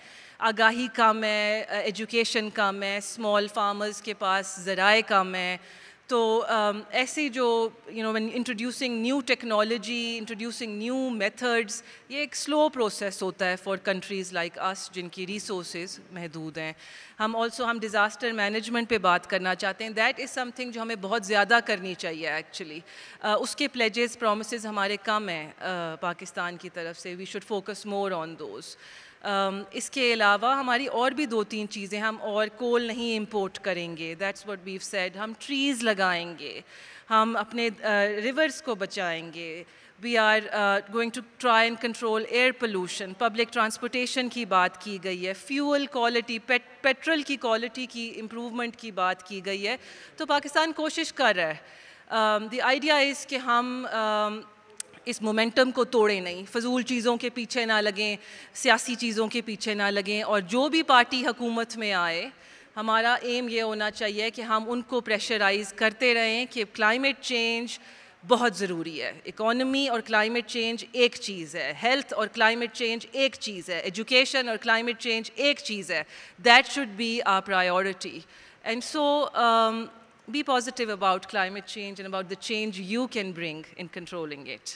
आगाही कम है एजुकेशन uh, कम है स्मॉल फार्मर्स के पास ज़राए कम है तो um, ऐसे जो you know introducing new technology introducing new methods ये एक स्लो प्रोसेस होता है फॉर कंट्रीज़ लाइक अस जिनकी रिसोर्स महदूद हैं हम ऑल्सो हम डिज़ास्टर मैनेजमेंट पे बात करना चाहते हैं दैट इज़ समथिंग जो हमें बहुत ज़्यादा करनी चाहिए एक्चुअली uh, उसके प्लेजेस प्रोमिस हमारे कम हैं uh, पाकिस्तान की तरफ से we should focus more on those Um, इसके अलावा हमारी और भी दो तीन चीज़ें हम और कोल नहीं इंपोर्ट करेंगे दैट्स व्हाट वीव सेड हम ट्रीज़ लगाएंगे हम अपने रिवर्स uh, को बचाएंगे we are going to try and control air pollution public transportation की बात की गई है फ्यूल क्वालिटी पेट्रोल की क्वालिटी की इम्प्रूवमेंट की बात की गई है तो पाकिस्तान कोशिश कर रहा है द आइडिया इज़ कि हम uh, इस मोमेंटम को तोड़े नहीं फजूल चीज़ों के पीछे ना लगें सियासी चीज़ों के पीछे ना लगें और जो भी पार्टी हकूमत में आए हमारा एम ये होना चाहिए कि हम उनको प्रेशराइज करते रहें कि क्लाइमेट चेंज बहुत ज़रूरी है इकॉनमी और क्लाइमेट चेंज एक चीज़ है हेल्थ और क्लाइमेट चेंज एक चीज़ है एजुकेशन और क्लाइमेट चेंज एक चीज़ है that should be our priority and so be positive about climate change and about the change you can bring in controlling it